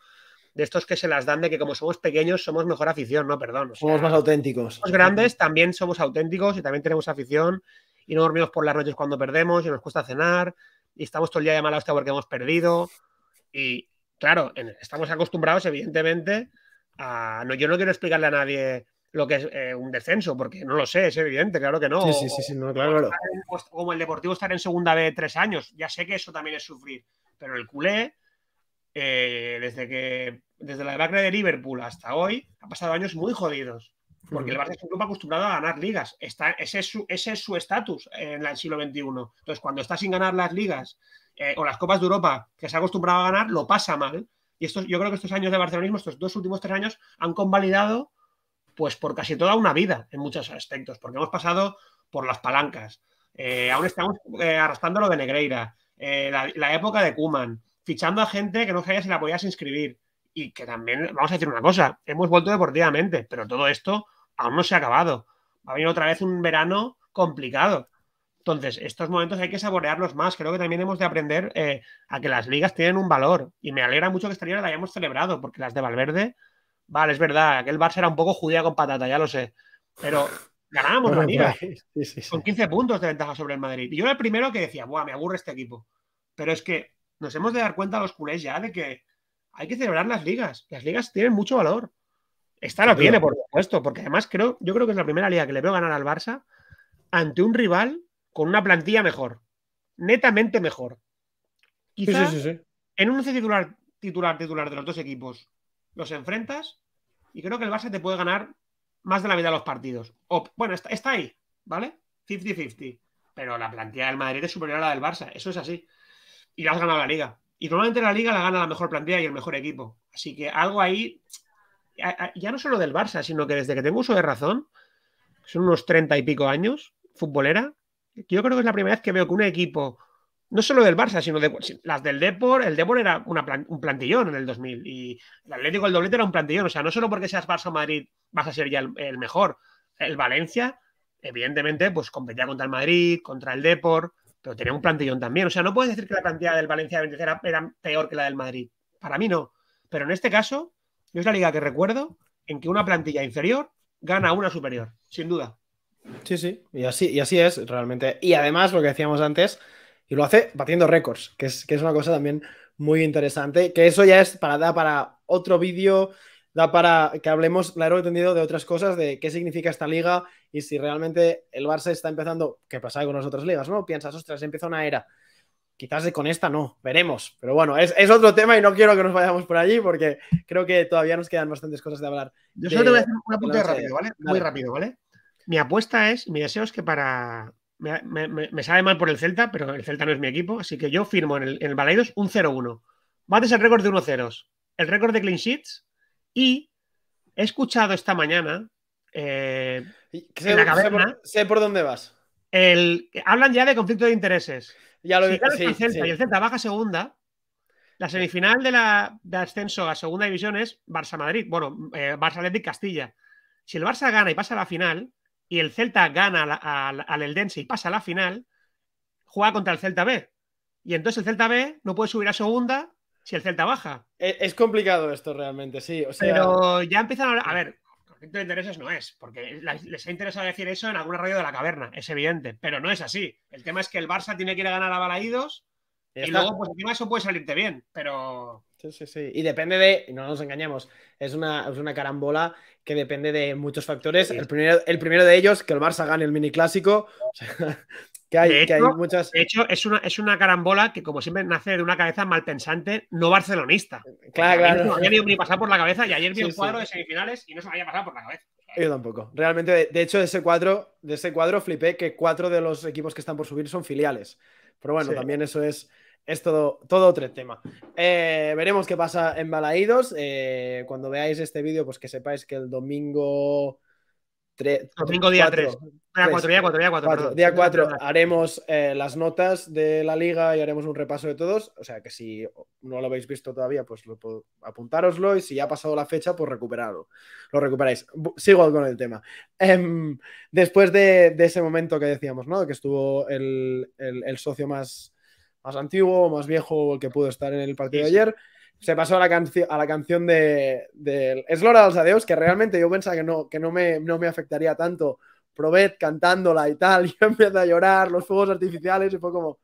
de estos que se las dan de que como somos pequeños somos mejor afición, no, perdón. somos más auténticos. Somos grandes, también somos auténticos y también tenemos afición y no dormimos por las noches cuando perdemos y nos cuesta cenar y estamos todo el día de mala porque hemos perdido y claro, estamos acostumbrados evidentemente yo no quiero explicarle a nadie lo que es eh, un descenso, porque no lo sé, es evidente, claro que no. como el Deportivo estar en segunda B tres años, ya sé que eso también es sufrir, pero el culé, eh, desde que desde la debacle de Liverpool hasta hoy, ha pasado años muy jodidos, porque el Barça es un club acostumbrado a ganar ligas, está, ese es su estatus en el siglo XXI. Entonces, cuando está sin ganar las ligas eh, o las Copas de Europa, que se ha acostumbrado a ganar, lo pasa mal. Y yo creo que estos años de barcelonismo, estos dos últimos tres años, han convalidado pues por casi toda una vida en muchos aspectos, porque hemos pasado por las palancas. Eh, aún estamos eh, arrastrando lo de Negreira, eh, la, la, época de Kuman, fichando a gente que no sabía si la podías inscribir. Y que también, vamos a decir una cosa, hemos vuelto deportivamente, pero todo esto aún no se ha acabado. Va a venir otra vez un verano complicado. Entonces, estos momentos hay que saborearlos más. Creo que también hemos de aprender eh, a que las ligas tienen un valor. Y me alegra mucho que esta liga la hayamos celebrado, porque las de Valverde, vale, es verdad, aquel Barça era un poco judía con patata, ya lo sé. Pero ganábamos la liga con 15 puntos de ventaja sobre el Madrid. Y yo era el primero que decía, Buah, me aburre este equipo. Pero es que nos hemos de dar cuenta los culés ya de que hay que celebrar las ligas. Las ligas tienen mucho valor. Esta lo tiene, por supuesto, porque además creo, yo creo que es la primera liga que le veo ganar al Barça ante un rival con una plantilla mejor, netamente mejor. Quizás sí, sí, sí, en un titular, titular, titular de los dos equipos los enfrentas y creo que el Barça te puede ganar más de la mitad de los partidos. O, bueno, está, ahí, ¿vale? 50-50. Pero la plantilla del Madrid es superior a la del Barça, eso es así. Y la has ganado la liga. Y normalmente la liga la gana la mejor plantilla y el mejor equipo. Así que algo ahí, ya no solo del Barça, sino que desde que tengo uso de razón, son unos treinta y pico años, futbolera, yo creo que es la primera vez que veo que un equipo, no solo del Barça, sino de las del Depor, el Depor era un plantillón en el 2000 y el Atlético el doblete era un plantillón, o sea, no solo porque seas Barça o Madrid vas a ser ya el, mejor, el Valencia, evidentemente, pues competía contra el Madrid, contra el Depor, pero tenía un plantillón también, o sea, no puedes decir que la plantilla del Valencia de era, era peor que la del Madrid, para mí no, pero en este caso, yo es la liga que recuerdo en que una plantilla inferior gana una superior, sin duda. Sí, sí, y así, y así es realmente. Y además, lo que decíamos antes, y lo hace batiendo récords, que es, que es una cosa también muy interesante, que eso ya es para, da para otro vídeo, da para que hablemos claro entendido de otras cosas, de qué significa esta liga y si realmente el Barça está empezando, que pasa con las otras ligas, ¿no? Piensas, ostras, empieza una era. Quizás con esta no, veremos. Pero bueno, es, otro tema y no quiero que nos vayamos por allí porque creo que todavía nos quedan bastantes cosas de hablar. Yo solo te voy a hacer una punta rápido, ¿vale? Muy rápido, ¿vale? mi apuesta es, mi deseo es que para. Me, sabe mal por el Celta, pero el Celta no es mi equipo, así que yo firmo en el, en Balaidos un 0-1. Bates el récord de 1-0, el récord de clean sheets y he escuchado esta mañana. Eh, sé, sé, por, dónde vas. El, hablan ya de conflicto de intereses. Ya lo si el Celta y el Celta baja segunda, la semifinal de, la, ascenso a segunda división es Barça-Madrid. Bueno, eh, Barça-Atlético-Castilla. Si el Barça gana y pasa a la final, y el Celta gana al, Eldense y pasa a la final, juega contra el Celta B. Y entonces el Celta B no puede subir a segunda si el Celta baja. E, es, complicado esto realmente, sí. Pero ya empiezan a... A ver, conflicto de intereses no es, porque les ha interesado decir eso en algún radio de la caverna, es evidente, pero no es así. El tema es que el Barça tiene que ir a ganar a Balaídos y, luego, pues encima eso puede salirte bien, pero. Sí, sí, sí. Y depende de, no nos engañemos, es una, carambola que depende de muchos factores. El, primero, el primero de ellos, que el Barça gane el mini clásico. que, hay, muchas. De hecho, es una, es una carambola que, como siempre, nace de una cabeza mal malpensante, no barcelonista. Claro, claro. No había ni pasar por la cabeza y ayer vi un cuadro de semifinales y no se me había pasado por la cabeza. Yo tampoco. Realmente, de, hecho, de ese cuadro, de ese cuadro flipé que cuatro de los equipos que están por subir son filiales. Pero bueno, también eso es es todo, todo otro tema. Eh, veremos qué pasa en Balaídos. Eh, cuando veáis este vídeo, pues que sepáis que el domingo. domingo día 3. Día 4, día día 4. haremos eh, las notas de la liga y haremos un repaso de todos. O sea que si no lo habéis visto todavía, pues apuntároslo y si ya ha pasado la fecha, pues recuperarlo. Lo recuperáis. Sigo con el tema. Em, después de, ese momento que decíamos, ¿no? Que estuvo el socio más más antiguo, más viejo, que pudo estar en el partido de ayer, se pasó a la, a la canción de, de Es Lora de los Adeos, que realmente yo pensaba que no, que no, me, no me afectaría tanto. Probet cantándola y tal, y yo empiezo a llorar, los fuegos artificiales, y fue como,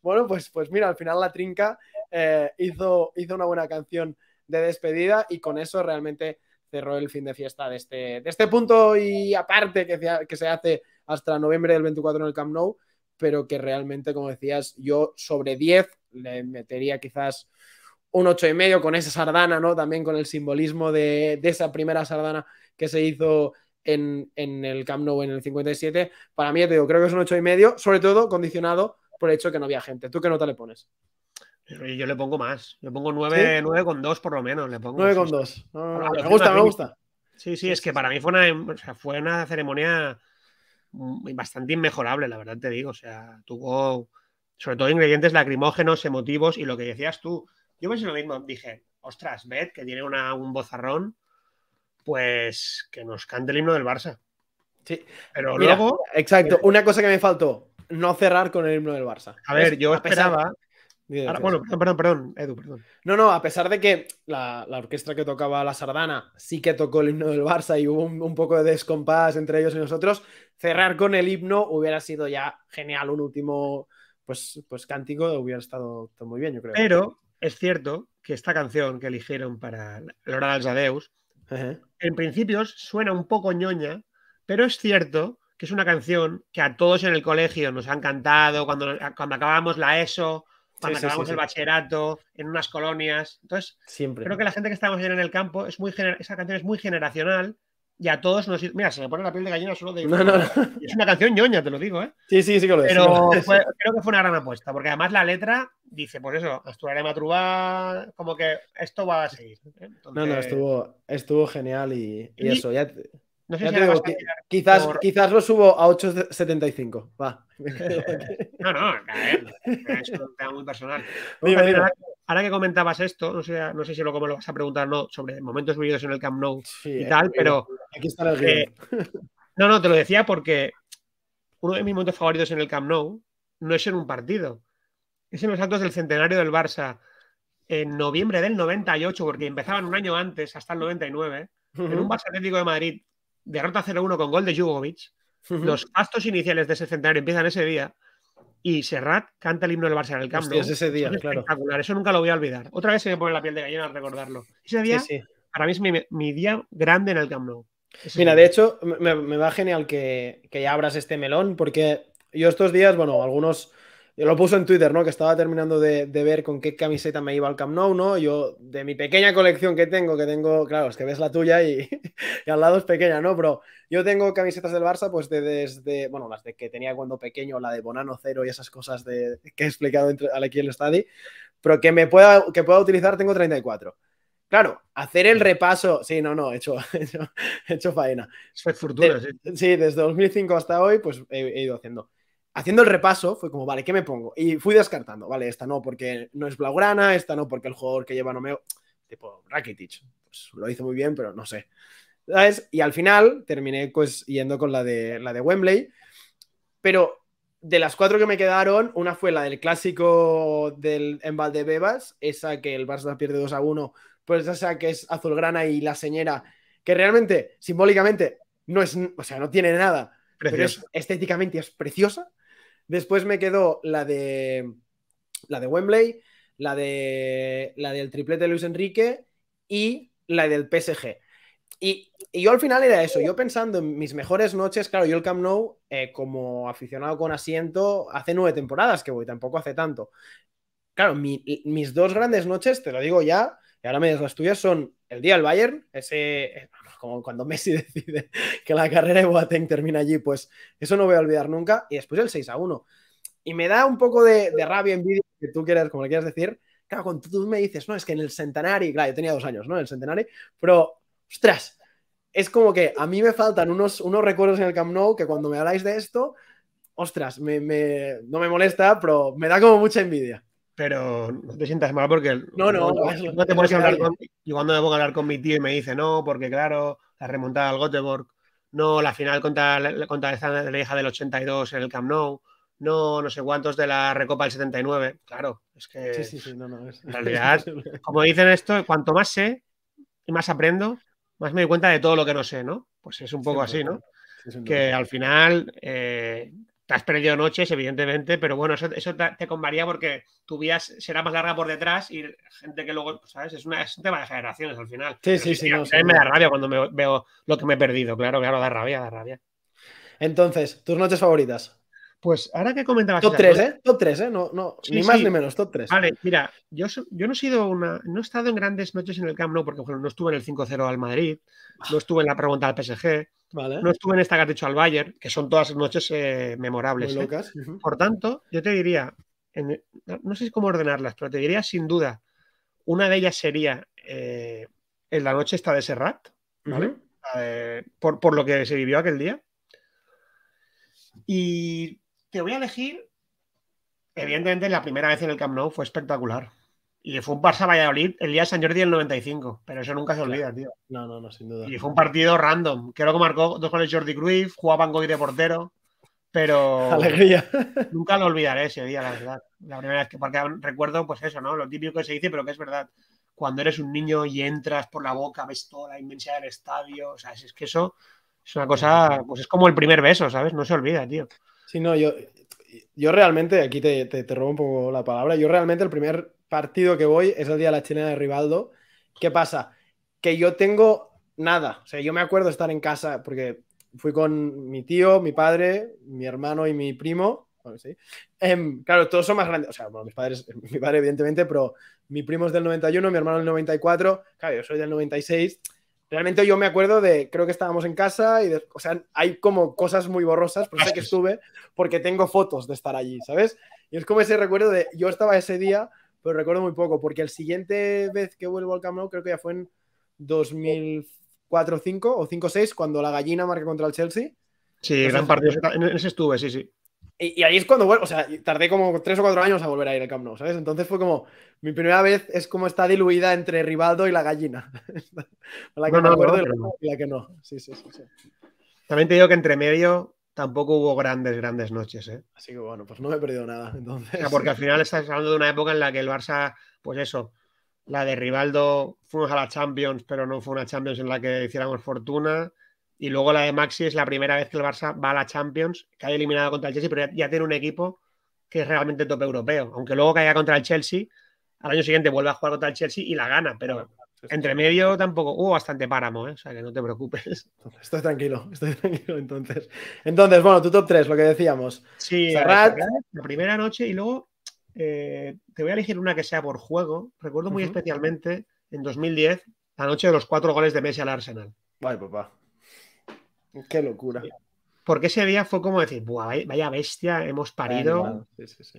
bueno, pues, pues mira, al final la trinca eh, hizo, hizo una buena canción de despedida y con eso realmente cerró el fin de fiesta de este, este punto y aparte que que se hace hasta noviembre del 24 en el Camp Nou, pero que realmente, como decías, yo sobre 10 le metería quizás un 8 y medio con esa sardana, ¿no? También con el simbolismo de, esa primera sardana que se hizo en, el Camp Nou en el 57. Para mí, te digo, creo que es un 8 y medio, sobre todo condicionado por el hecho que no había gente. ¿Tú qué nota le pones? Yo le pongo más, le pongo 9, por lo menos. Le pongo me gusta, me gusta. Sí, sí, es que para mí fue una, fue una ceremonia Mm, bastante inmejorable, la verdad te digo. O sea, tuvo sobre todo ingredientes lacrimógenos, emotivos y lo que decías tú. Yo pensé lo mismo, dije, ostras, Beth, que tiene un bozarrón, pues que nos cante el himno del Barça. Sí. Pero luego. Exacto, una cosa que me faltó, no cerrar con el himno del Barça. A ver, yo esperaba bueno, perdón, perdón, Edu, perdón. No, no, a pesar de que la, la, orquesta que tocaba la Sardana sí que tocó el himno del Barça y hubo un, poco de descompás entre ellos y nosotros, cerrar con el himno hubiera sido ya genial, un último pues, pues cántico hubiera estado muy bien, yo creo. Pero es cierto que esta canción que eligieron para Lora Hora Adeus, en principio suena un poco ñoña, pero es cierto que es una canción que a todos en el colegio nos han cantado cuando, cuando acabamos la ESO cuando acabamos el bachillerato, en unas colonias. Entonces, creo que la gente que estábamos en el campo, es muy esa canción es muy generacional y a todos nos. Mira, se me pone la piel de gallina solo de. Es una canción ñoña, te lo digo, ¿eh? Sí, sí, sí que lo es. Pero creo que fue una gran apuesta, porque además la letra dice, pues eso, Asturare Matrubá, como que esto va a seguir. ¿eh? No, no, estuvo, estuvo genial y, y eso. Ya... No sé si quizás, quizás lo subo a 8.75. Va. no, no, es un tema muy personal. Ahora, que comentabas esto, no sé, no sé si me lo vas a preguntar no, sobre momentos vividos en el Camp Nou y eh, tal, pero. Aquí está el eh, No, no, te lo decía porque uno de mis momentos favoritos en el Camp Nou no es en un partido. Es en los actos del centenario del Barça en noviembre del 98, porque empezaban un año antes, hasta el 99, en un Barça Atlético de Madrid derrota 0-1 con gol de Jugovic. Los pastos iniciales de ese centenario empiezan ese día y Serrat canta el himno del Barça en el campo. es ese día, es espectacular, eso nunca lo voy a olvidar. Otra vez se me pone la piel de gallina al recordarlo. Ese día, para mí es mi, día grande en el Camp Nou. Mira, de hecho, me, va genial que, que, ya abras este melón, porque yo estos días, bueno, algunos yo lo puso en Twitter, ¿no? Que estaba terminando de, ver con qué camiseta me iba al Camp Nou, ¿no? Yo, de mi pequeña colección que tengo, que tengo, claro, es que ves la tuya y, al lado es pequeña, ¿no? Pero yo tengo camisetas del Barça, pues de, desde, bueno, las de que tenía cuando pequeño, la de Bonano Cero y esas cosas de, que he explicado entre, aquí en el estadio, pero que me pueda, que pueda utilizar tengo 34. Claro, hacer el repaso. Sí, no, no, he hecho, hecho, faena. Es fortuna, sí. Sí, desde 2005 hasta hoy, pues he, ido haciendo haciendo el repaso, fue como, vale, ¿qué me pongo? Y fui descartando, vale, esta no porque no es Blaugrana, esta no porque el jugador que lleva no me... Tipo, Rakitic, pues, lo hizo muy bien, pero no sé. Y al final terminé pues yendo con la de, la de Wembley, pero de las cuatro que me quedaron, una fue la del clásico del, en Bebas, esa que el Barça pierde 2 a 1, pues esa que es azulgrana y la señera, que realmente, simbólicamente, no es, o sea, no tiene nada, pero estéticamente es preciosa. Después me quedó la de la de Wembley, la de la del triplete de Luis Enrique y la del PSG. Y, yo al final era eso, yo pensando en mis mejores noches, claro, yo el Camp Nou, eh, como aficionado con asiento, hace nueve temporadas que voy, tampoco hace tanto. Claro, mis dos grandes noches, te lo digo ya, y ahora me dices, las tuyas son el día del Bayern, ese, como cuando Messi decide que la carrera de Boateng termina allí, pues eso no voy a olvidar nunca. Y después el 6 a 1. Y me da un poco de, de rabia, envidia, que tú quieras, como le quieras decir. Claro, cuando tú me dices, no, es que en el centenario, claro, yo tenía dos años, ¿no? En el centenario, pero, ostras, es como que a mí me faltan unos, unos recuerdos en el Camp Nou que cuando me habláis de esto, ostras, me, me, no me molesta, pero me da como mucha envidia. Pero no te sientas mal porque. No, no, no, te hablar con. Y cuando me pongo a hablar con mi tío y me dice, no, porque claro, la remontada al Göteborg, no, la final contra, contra la hija del 82 en el Camp Nou, no, no sé cuántos de la Recopa del 79. Claro, es que. Sí, sí, sí, no, no. en realidad, como dicen esto, cuanto más sé y más aprendo, más me doy cuenta de todo lo que no sé, ¿no? Pues es un poco así, ¿no? que al final, eh, te has perdido noches, evidentemente, pero bueno, eso, te, convaría porque tu vida será más larga por detrás y gente que luego, ¿sabes? Es, una, un tema de generaciones al final. Sí, sí, sí. sí. me da rabia cuando veo lo que me he perdido, claro, claro, da rabia, da rabia. Entonces, tus noches favoritas. Pues ahora que comentabas. Top 3, ¿eh? Top 3, ¿eh? No, no, ni más ni menos, top 3. Vale, mira, yo, yo no he sido una. No he estado en grandes noches en el Camp Nou, porque bueno, no estuve en el 5-0 al Madrid, no estuve en la pregunta al PSG, no estuve en esta que has dicho al Bayern, que son todas noches eh, memorables. Muy ¿eh? locas. Por tanto, yo te diría, no sé cómo ordenarlas, pero te diría sin duda, una de ellas sería en eh, la noche esta de Serrat, ¿vale? por, por lo que se vivió aquel día. Y te voy a elegir. Evidentemente, la primera vez en el Camp Nou fue espectacular. Y fue un Barça Valladolid el día de San Jordi del 95, pero eso nunca se olvida, tío. No, no, no, sin duda. Y fue un partido random. Creo que marcó dos goles Jordi Cruyff, jugaban Goy de portero, pero. Alegría. Nunca lo olvidaré ese día, la verdad. La primera vez que. Porque recuerdo, pues eso, ¿no? Lo típico que se dice, pero que es verdad. Cuando eres un niño y entras por la boca, ves toda la inmensidad del estadio, o sea, es que eso es una cosa. Pues es como el primer beso, ¿sabes? No se olvida, tío. Sí, no, yo, yo realmente, aquí te, te, robo un poco la palabra, yo realmente el primer partido que voy es el día de la China de Rivaldo. ¿Qué pasa? Que yo tengo nada, o sea, yo me acuerdo estar en casa porque fui con mi tío, mi padre, mi hermano y mi primo. Em, claro, todos son más grandes, o sea, bueno, mis padres, mi padre evidentemente, pero mi primo es del 91, mi hermano del 94, claro, yo soy del 96. Realmente yo me acuerdo de, creo que estábamos en casa y, o sea, hay como cosas muy borrosas, pero sé que estuve, porque tengo fotos de estar allí, ¿sabes? Y es como ese recuerdo de, yo estaba ese día, pero recuerdo muy poco, porque el siguiente vez que vuelvo al Camp creo que ya fue en 2004, 5 o 5, 6, cuando la gallina marca contra el Chelsea. Sí, gran partido. En ese estuve, sí, sí. Y, ahí es cuando, o sea, tardé como tres o cuatro años a volver a ir al Camp Nou, ¿sabes? Entonces fue como, mi primera vez es como está diluida entre Rivaldo y la gallina. la que no, me acuerdo la que no. Sí, sí, sí, También te digo que entre medio tampoco hubo grandes, grandes noches, ¿eh? Así que bueno, pues no me he perdido nada, entonces. porque al final estás hablando de una época en la que el Barça, pues eso, la de Rivaldo fuimos a la Champions, pero no fue una Champions en la que hiciéramos fortuna. Y luego la de Maxi es la primera vez que el Barça va a la Champions, que haya eliminado contra el Chelsea, pero ya, tiene un equipo que es realmente top europeo. Aunque luego caiga contra el Chelsea, al año siguiente vuelve a jugar contra el Chelsea y la gana, pero entre medio tampoco hubo bastante páramo, ¿eh? o sea que no te preocupes. Estoy tranquilo, estoy tranquilo entonces. Entonces, bueno, tu top 3, lo que decíamos. Sí, la primera noche y luego eh, te voy a elegir una que sea por juego. Recuerdo muy especialmente en 2010 la noche de los cuatro goles de Messi al Arsenal. vale papá. Qué locura. Porque ese día fue como decir, vaya bestia, hemos parido.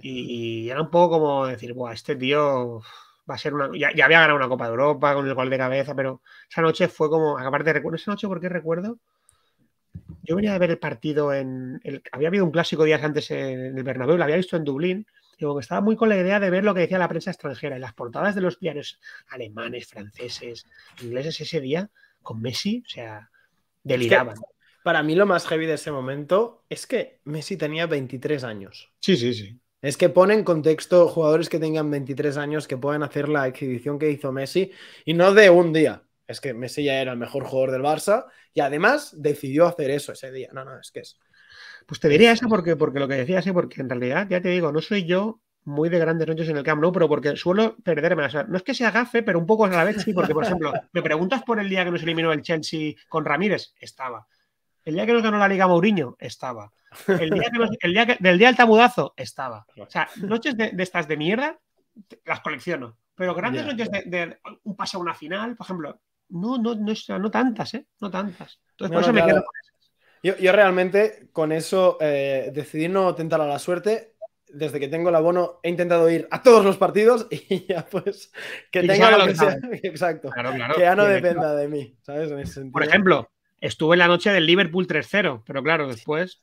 Y, era un poco como decir, este tío va a ser una. Ya, había ganado una Copa de Europa con el gol de cabeza, pero esa noche fue como. Aparte, recuerdo esa noche porque recuerdo. Yo venía a ver el partido en. Había habido un clásico días antes en el Bernabéu, lo había visto en Dublín. Y como que estaba muy con la idea de ver lo que decía la prensa extranjera. Y las portadas de los diarios alemanes, franceses, ingleses ese día, con Messi, o sea, deliraban. Para mí lo más heavy de ese momento es que Messi tenía 23 años. Sí, sí, sí. Es que pone en contexto jugadores que tengan 23 años que puedan hacer la exhibición que hizo Messi y no de un día. Es que Messi ya era el mejor jugador del Barça y además decidió hacer eso ese día. No, no, es que es. Pues te diría eso porque, porque lo que decía, decías, porque en realidad, ya te digo, no soy yo muy de grandes noches en el Camp Nou, pero porque suelo perderme. O sea, no es que sea gafe, pero un poco a la vez sí, porque, por ejemplo, me preguntas por el día que nos eliminó el Chelsea con Ramírez, estaba. El día que nos ganó la Liga Mourinho, estaba. El día, del día tabudazo, estaba. O sea, noches de, estas de mierda, las colecciono. Pero grandes noches de, un pase a una final, por ejemplo, no, no, no, no tantas, ¿eh? No tantas. Entonces, por eso me quedo Yo, realmente, con eso, eh, decidí no tentar a la suerte. Desde que tengo el abono, he intentado ir a todos los partidos y ya pues que tenga la que Exacto. Que ya no dependa de mí, ¿sabes? por ejemplo, Estuve en la noche del Liverpool 3-0, pero claro, después.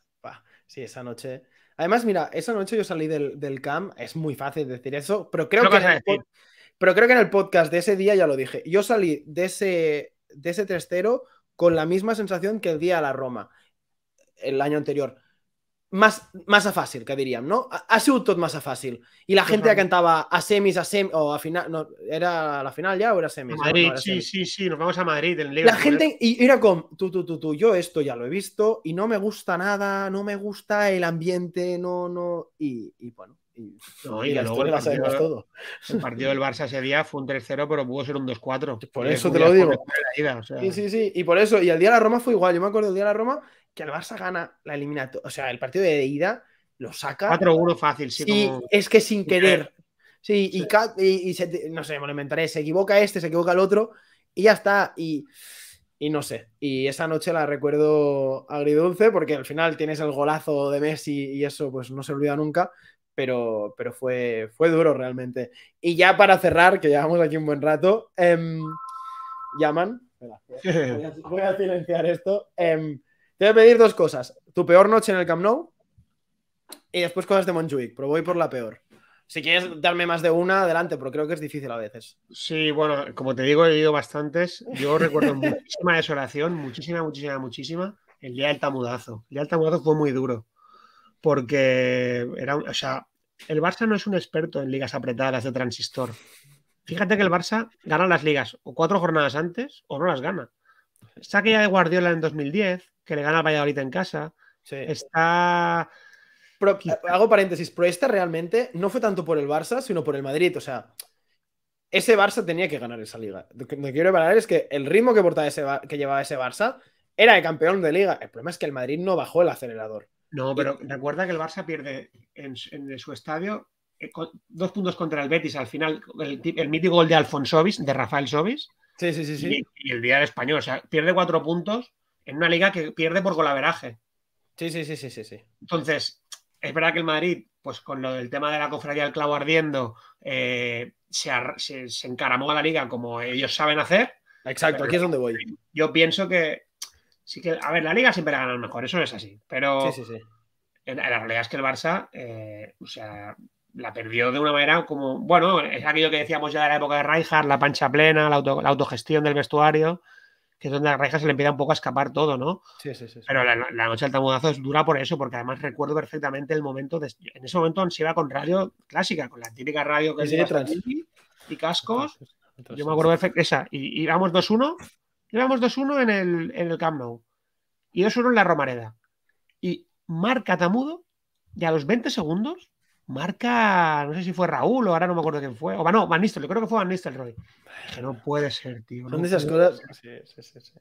Sí, esa noche. Además, mira, esa noche yo salí del, del camp, es muy fácil decir eso, pero creo, que en el, pero creo que en el podcast de ese día ya lo dije. Yo salí de ese, de ese 3-0 con la misma sensación que el día a la Roma, el año anterior. Más a fácil, que dirían, no? Ha todo más a fácil. Y la gente ja a semis, a semis, o a final, no, era la final ya o era semis? Madrid, sí, sí, sí, nos vamos a Madrid. En la gente, y era como, tú, tú, tú, tú, yo esto ya lo he visto y no me gusta nada, no me gusta el ambiente, no, no, y, y bueno. Y, no, y, luego el partido, todo. el partido del Barça ese día fue un 3-0, pero pudo ser un 2-4. Por eso te lo digo. Sí, sí, sí. Y por eso, y el día de la Roma fue igual. Yo me acuerdo del día de la Roma que el Barça gana la elimina. o sea, el partido de ida lo saca. 4-1 fácil, sí. Y es que sin querer. Sí, y, se, no sé, me lo inventaré, se equivoca este, se equivoca el otro y ya está. Y, no sé, y esa noche la recuerdo agridulce porque al final tienes el golazo de Messi y eso pues no se olvida nunca, pero, pero fue, fue duro realmente. Y ya para cerrar, que llevamos aquí un buen rato, em, llaman, voy a, silenciar esto. Em, te voy pedir dos cosas. Tu peor noche en el Camp Nou y después cosas de Montjuic, pero voy por la peor. Si quieres darme más de una, adelante, pero creo que es difícil a veces. Sí, bueno, como te digo, he leído bastantes. Yo recuerdo muchísima desolación, muchísima, muchísima, muchísima. El día del tamudazo. El día del tamudazo fue muy duro. Porque era, o sea, el Barça no es un experto en ligas apretadas de transistor. Fíjate que el Barça gana las ligas o cuatro jornadas antes o no las gana. Saque ya de Guardiola en 2010, que le gana al Valladolid en casa. Está. Pero, hago paréntesis, pero esta realmente no fue tanto por el Barça, sino por el Madrid. O sea, ese Barça tenía que ganar esa liga. Lo que quiero hablar es que el ritmo que, ese, que llevaba ese Barça era de campeón de liga. El problema es que el Madrid no bajó el acelerador. No, pero recuerda que el Barça pierde en, su estadio eh, dos puntos contra el Betis al final, el, mítico gol de Alfonsovis, de Rafael Sobis. Sí, sí, sí. Y, y, el día del español, o sea, pierde cuatro puntos en una liga que pierde por golaveraje. Sí, sí, sí, sí, sí, Entonces, es verdad que el Madrid, pues con lo del tema de la cofradía del clavo ardiendo, eh, se, encaramó a la liga como ellos saben hacer. Exacto, aquí es donde voy. Yo pienso que sí que, a ver, la liga siempre la mejor, eso no es así. Pero la realidad es que el Barça, eh, o sea, la perdió de una manera como, bueno, es aquello que decíamos ya de la época de Rijkaard, la pancha plena, la autogestión del vestuario que es donde a Reja se le empieza un poco a escapar todo, ¿no? Sí, sí, sí. Pero la, noche del tamudazo es dura por eso, porque además recuerdo perfectamente el momento, de, en ese momento se iba con radio clásica, con la típica radio que es de y cascos. yo me acuerdo perfecto esa. Y íbamos 2-1, íbamos 2-1 en el, en el Camp Nou y 2-1 en la Romareda. Y marca Tamudo y a los 20 segundos marca, no sé si fue Raúl o ahora no me acuerdo quién fue, o no, Van Nistelrooy, creo que fue Van Nistelrooy. Que no puede ser, tío. esas cosas. Sí, sí, sí.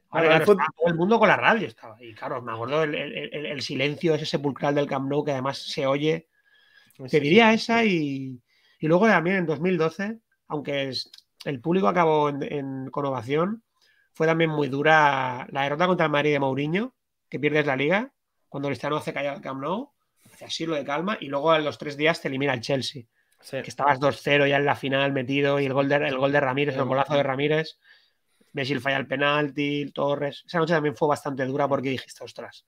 el mundo con la radio estaba. Y claro, me acuerdo el, silencio ese sepulcral del Camp Nou que además se oye. Te diría esa y, luego también en 2012, aunque es, el público acabó en, con ovación, fue también muy dura la derrota contra el Madrid de Mourinho, que pierdes la liga, cuando Cristiano hace callar el Camp Nou así, lo de calma, y luego a los tres días te elimina el Chelsea. Que estabas 2-0 ya en la final metido y el gol de, el gol de Ramírez, el golazo de Ramírez. Messi falla el penalti, Torres. Esa noche también fue bastante dura porque dijiste, ostras,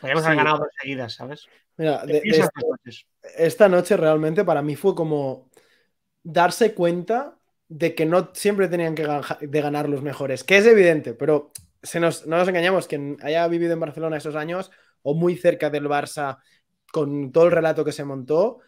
podríamos haber ganado dos seguidas, ¿sabes? esta, noche realmente para mí fue como darse cuenta de que no siempre tenían que de ganar los mejores, que es evidente, pero se nos, no nos engañamos, quien haya vivido en Barcelona esos años o muy cerca del Barça con todo el relato que se montó,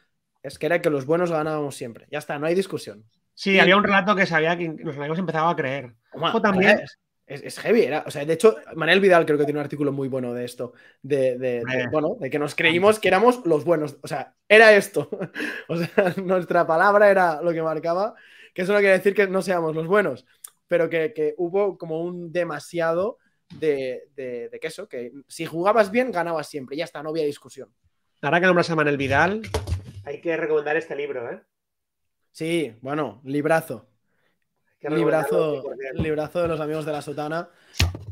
es que era que los buenos ganábamos siempre. Ya está, no hay discusión. Sí, había un relato que sabía que los amigos empezaban a creer. también. Es, heavy, era, o sea, de hecho, Manuel Vidal creo que tiene un artículo muy bueno de esto, de, bueno, de que nos creímos que éramos los buenos, o sea, era esto, o sea, nuestra palabra era lo que marcaba, que eso no quiere decir que no seamos los buenos, pero que, hubo como un demasiado de, queso, que que si jugabas bien, ganabas siempre, ya está, no había discusión. Ahora que nombras a el Vidal, hay que recomendar este libro, ¿eh? Sí, bueno, librazo. Librazo, librazo de los amigos de la sotana.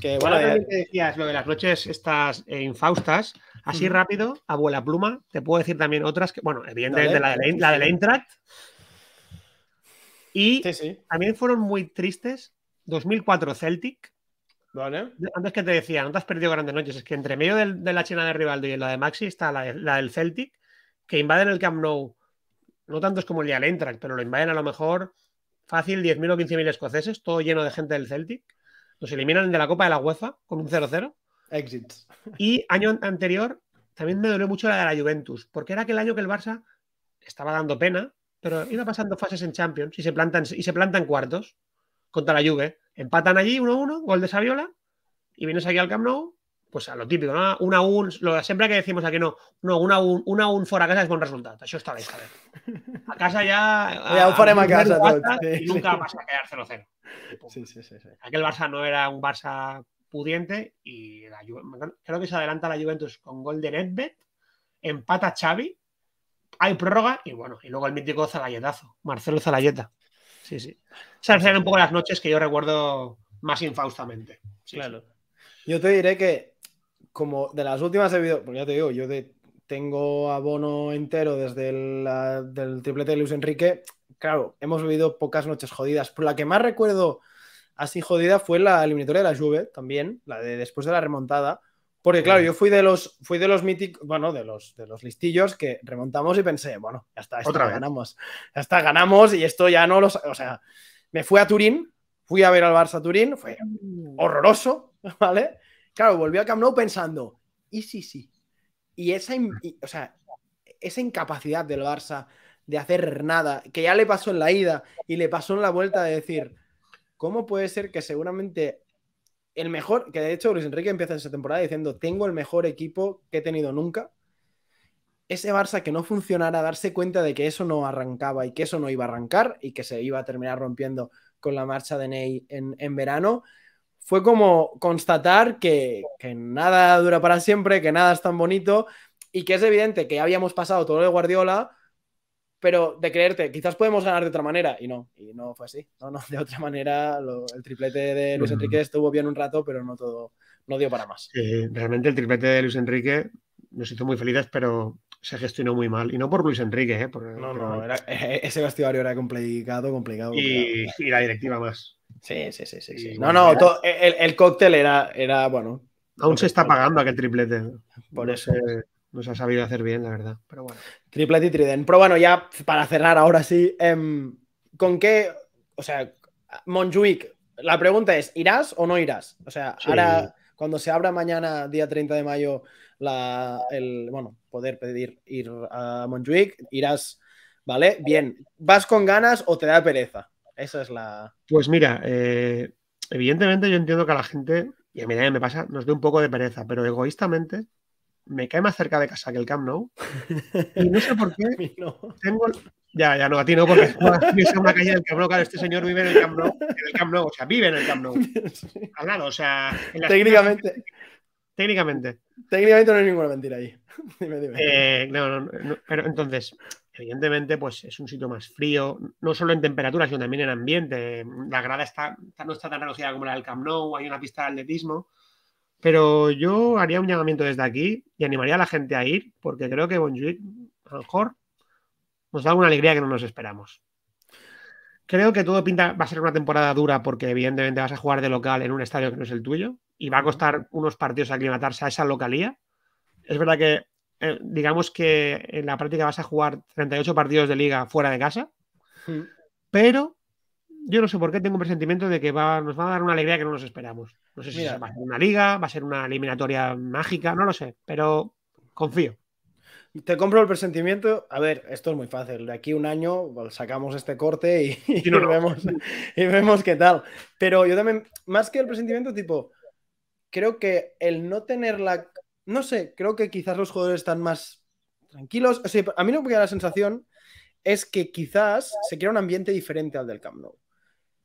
Que bueno, eh, te decías lo de las noches estas eh, infaustas. Así rápido, abuela pluma, te puedo decir también otras que, bueno, evidentemente la, de la, la Y también fueron muy tristes. 2004 Celtic. Antes que te decía, no te has perdido grandes noches. Es que entre medio de la China de Rivaldo y la de Maxi está la, del Celtic, que invaden el Camp Nou. No tanto es como el de Alentra, pero lo invaden a lo mejor fácil 10.000 o 15.000 escoceses, todo lleno de gente del Celtic. Los eliminan de la Copa de la UEFA con un 0-0. Exit. Y año anterior también me dolió mucho la de la Juventus, porque era aquel año que el Barça estaba dando pena, pero iba pasando fases en Champions y se plantan, y se plantan cuartos contra la Juve. Empatan allí 1-1, gol de Saviola, y vienes aquí al Camp Nou, pues a lo típico, ¿no? 1 lo, siempre que decimos aquí no, no, 1 1 un, fuera a casa es buen resultado. Eso está la a A casa ya... ya un a casa. y nunca vas a quedar 0-0. Sí, sí, sí, Aquel Barça no era un Barça pudiente y la creo que se adelanta la Juventus con gol de Netbet, empata Xavi, hay prórroga y bueno, y luego el mítico Zalayetazo, Marcelo Zalayeta. Sí, sí. sea, eran un poco las noches que yo recuerdo más infaustamente. claro. Yo te diré que, como de las últimas he vivido, porque ya te digo, yo tengo abono entero desde el triplete de Luis Enrique. Claro, hemos vivido pocas noches jodidas. Por la que más recuerdo así jodida fue la eliminatoria de la Juve también, la de después de la remontada porque claro, yo fui de los, fui de los míticos, bueno, de los, de los listillos que remontamos y pensé, bueno, ya está, ya Otra ganamos, ya está, ganamos y esto ya no los, o sea, me fui a Turín, fui a ver al Barça Turín, fue mm. horroroso, ¿vale? Claro, volví al Camp Nou pensando, y sí, sí, y esa, o sea, esa incapacidad del Barça de hacer nada, que ya le pasó en la ida y le pasó en la vuelta de decir, ¿cómo puede ser que seguramente el mejor, que de hecho Luis Enrique empieza esa temporada diciendo, tengo el mejor equipo que he tenido nunca. Ese Barça que no funcionara, darse cuenta de que eso no arrancaba y que eso no iba a arrancar y que se iba a terminar rompiendo con la marcha de Ney en, verano, fue como constatar que, que, nada dura para siempre, que nada es tan bonito y que es evidente que habíamos pasado todo lo de Guardiola, pero de creerte, quizás podemos ganar de otra manera. Y no, y no fue así. No, no, de otra manera, el triplete de Luis Enrique estuvo bien un rato, pero no todo, no dio para más. realmente el triplete de Luis Enrique nos hizo muy felices, pero se gestionó muy mal. Y no por Luis Enrique, ¿eh? no, no, e, e, ese vestuario era complicado, complicado. Y, la directiva más. Sí, sí, sí, sí. No, no, el, cóctel era, era bueno. Aún se está pagando aquel triplete. Por eso no se ha sabido hacer bien, la verdad. Pero bueno. triple Pero bueno, ya para cerrar ahora sí, em, ¿con qué? O sea, monjuic la pregunta es, ¿irás o no irás? O sea, ahora, cuando se abra mañana, día 30 de mayo, la, el, bueno, poder pedir ir a monjuic irás, ¿vale? Bien, ¿vas con ganas o te da pereza? Esa es la... Pues mira, eh, evidentemente yo entiendo que a la gente, y a mí me pasa, nos dé un poco de pereza, pero egoístamente me cae más cerca de casa que el Camp Nou. Y no sé por qué. Tengo... Ya, ya no, a ti no, porque es una calle del Camp Nou. Claro, este señor vive en el Camp Nou. el Camp Nou, o sea, vive en el Camp Nou. Al lado, o sea. Técnicamente. Técnicamente. Técnicamente no hay ninguna mentira ahí. dime, dime. Eh, no, no, pero entonces, evidentemente, pues es un sitio más frío, no solo en temperatura, sino también en ambiente. La grada está, no está tan reducida como la del Camp Nou, hay una pista de atletismo. Pero yo haría un llamamiento desde aquí y animaría a la gente a ir, porque creo que Bonjuic, a lo mejor, nos da una alegría que no nos esperamos. Creo que todo pinta, va a ser una temporada dura porque evidentemente vas a jugar de local en un estadio que no es el tuyo y va a costar unos partidos aclimatarse a esa localía. Es verdad que, eh, digamos que en la práctica vas a jugar 38 partidos de liga fuera de casa, pero yo no sé por qué tengo un presentimiento de que nos va a dar una alegría que no nos esperamos. No sé si va a ser una liga, va a ser una eliminatoria mágica, no lo sé, pero confío. Te compro el presentimiento. A ver, esto es muy fácil. De aquí un año pues, sacamos este corte y, y, vemos, y vemos qué tal. Pero yo también, más que el presentimiento, tipo, creo que el no tener la. No sé, creo que quizás los jugadores están más tranquilos. a mí lo que me da la sensación es que quizás se crea un ambiente diferente al del Camp Nou.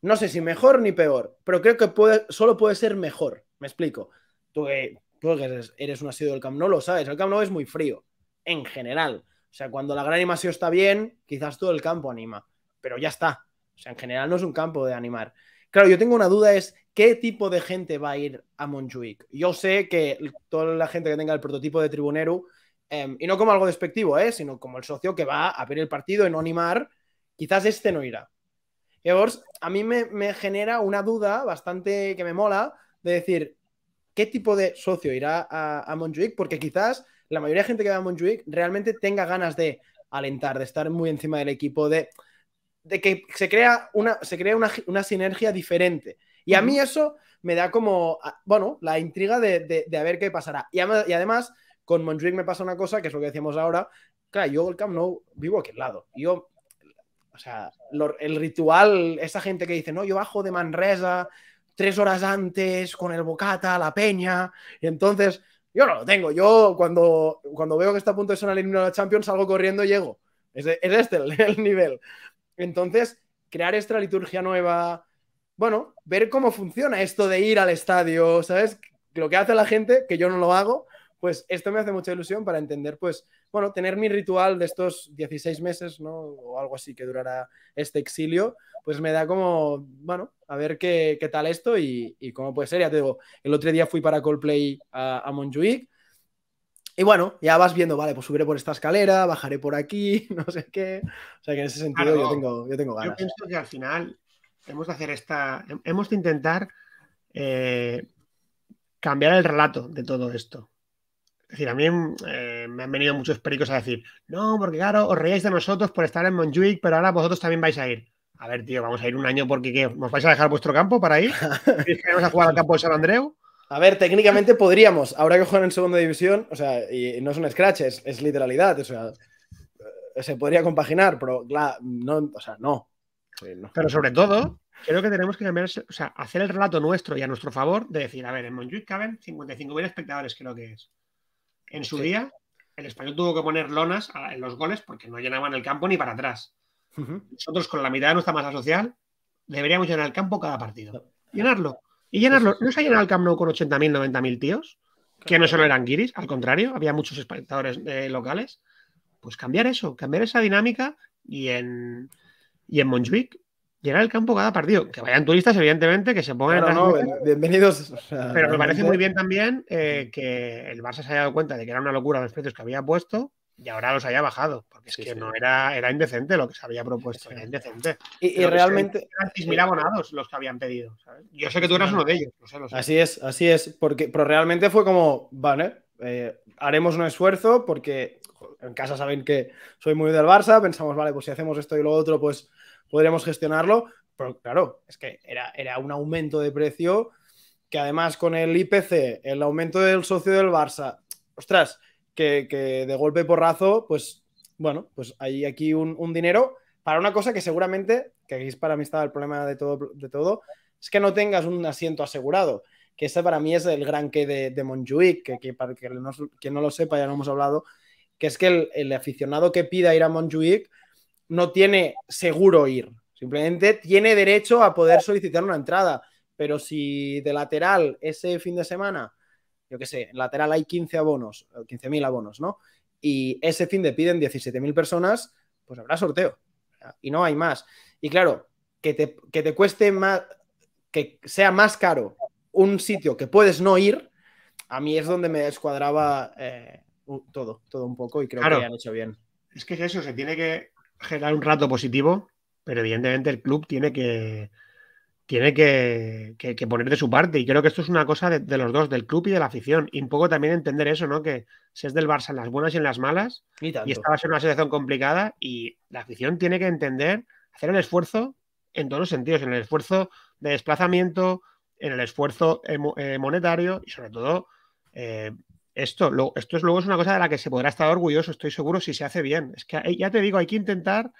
No sé si mejor ni peor, pero creo que solo puede ser mejor. Me explico. Tú que, eres, un asiduo del Camp Nou lo sabes. El Camp Nou es muy frío, en general. O sea, cuando la gran animación está bien, quizás todo el campo anima, pero ya está. O sea, en general no es un campo de animar. Claro, yo tengo una duda es qué tipo de gente va a ir a Montjuic. Yo sé que toda la gente que tenga el prototipo de tribunero, em, y no como algo despectivo, eh, sino como el socio que va a ver el partido y no animar, quizás este no irá. Evors, a mí me, genera una duda bastante que me mola de decir, ¿qué tipo de socio irá a, a Montjuic? Porque quizás la mayoría de gente que va a Montjuic realmente tenga ganas de alentar, de estar muy encima del equipo, de, que se crea, una, se crea una, sinergia diferente. Y a mí eso me da como, bueno, la intriga de, de, a ver qué pasará. Y, además, y además con Montjuic me pasa una cosa, que es lo que decíamos ahora, claro, yo el Camp Nou vivo a aquel lado. Yo o sea, el ritual, esa gente que dice, no, yo bajo de Manresa tres horas antes con el bocata, la peña, y entonces yo no lo tengo. Yo cuando, cuando veo que está a punto de sonar el himno de la Champions, salgo corriendo y llego. Es, este el, nivel. Entonces, crear esta liturgia nueva, bueno, ver cómo funciona esto de ir al estadio, ¿sabes? Lo que hace la gente, que yo no lo hago, pues esto me hace mucha ilusión para entender, pues, bueno, tener mi ritual de estos 16 meses, ¿no? O algo así que durará este exilio, pues me da como, bueno, a ver qué, tal esto y, cómo puede ser. Ya te digo, el otro día fui para Coldplay a, a y bueno, ya vas viendo, vale, pues subiré por esta escalera, bajaré por aquí, no sé qué. O sea que en ese sentido yo, tengo, yo tengo ganas. Yo pienso que al final hemos de hacer esta, hemos de intentar eh, cambiar el relato de todo esto. Es decir, a mí eh, me han venido muchos pericos a decir, no, porque claro, os reíais de nosotros por estar en Montjuic, pero ahora vosotros también vais a ir. A ver, tío, vamos a ir un año porque ¿qué? ¿Nos vais a dejar vuestro campo para ir? vamos a jugar al campo de San Andreu? A ver, técnicamente podríamos. Ahora que juegan en segunda división, o sea, y no son scratches, es, literalidad. O sea, eh, se podría compaginar, pero claro, no, o sea, no. Pero sobre todo, creo que tenemos que o sea, hacer el relato nuestro y a nuestro favor de decir, a ver, en Montjuic caben 55.000 espectadores, creo que es. En su día, el español tuvo que poner lonas en los goles porque no llenaban el campo ni para atrás. Nosotros, con la mitad de nuestra masa social, deberíamos llenar el campo cada partido. Llenarlo. Y llenarlo. ¿No se ha llenado el campo con 80.000, 90.000 tíos? Que no solo eran guiris, al contrario, había muchos espectadores eh, locales. Pues cambiar eso, cambiar esa dinámica y en, y en Montjuic llenar el campo cada partido. Que vayan turistas, evidentemente, que se pongan no, Bienvenidos. pero me parece muy bien también eh, que el Barça se haya dado cuenta de que era una locura los precios que había puesto y ahora los haya bajado, porque es que no era, era indecente lo que se había propuesto, era indecente. Y, realmente... Eran 6.000 abonados los que habían pedido. Yo sé que tú eras uno de ellos, Así es, así es, porque, pero realmente fue como, vale, eh, haremos un esfuerzo porque en casa saben que soy muy del Barça, pensamos, vale, pues si hacemos esto y lo otro, pues podríamos gestionarlo, pero claro, es que era, era un aumento de precio que además con el IPC, el aumento del socio del Barça, ostras, que, de golpe porrazo, pues bueno, pues hay aquí un, dinero para una cosa que seguramente, que es para mí estaba el problema de todo, de todo, es que no tengas un asiento asegurado, que ese para mí es el gran que de, de Montjuic, que, que, para que no, quien no lo sepa ya no hemos hablado, que es que el, el aficionado que pida ir a Montjuic no tiene seguro ir, simplemente tiene derecho a poder solicitar una entrada. Pero si de lateral ese fin de semana, yo qué sé, en lateral hay 15 abonos, 15.000 abonos, ¿no? Y ese fin de piden 17.000 personas, pues habrá sorteo. Y no hay más. Y claro, que te, cueste más, que sea más caro un sitio que puedes no ir, a mí es donde me descuadraba eh, todo, todo un poco y creo que han hecho bien. Es que eso, se tiene que, generar un rato positivo, pero evidentemente el club tiene que tiene que, que, poner de su parte. Y creo que esto es una cosa de, los dos, del club y de la afición. Y un poco también entender eso, ¿no? Que si es del Barça en las buenas y en las malas, y, esta va a ser una selección complicada, y la afición tiene que entender, hacer el esfuerzo en todos los sentidos, en el esfuerzo de desplazamiento, en el esfuerzo eh, monetario y sobre todo eh, esto, esto es, luego es una cosa de la que se podrá estar orgulloso, estoy seguro, si se hace bien. Es que ya te digo, hay que intentar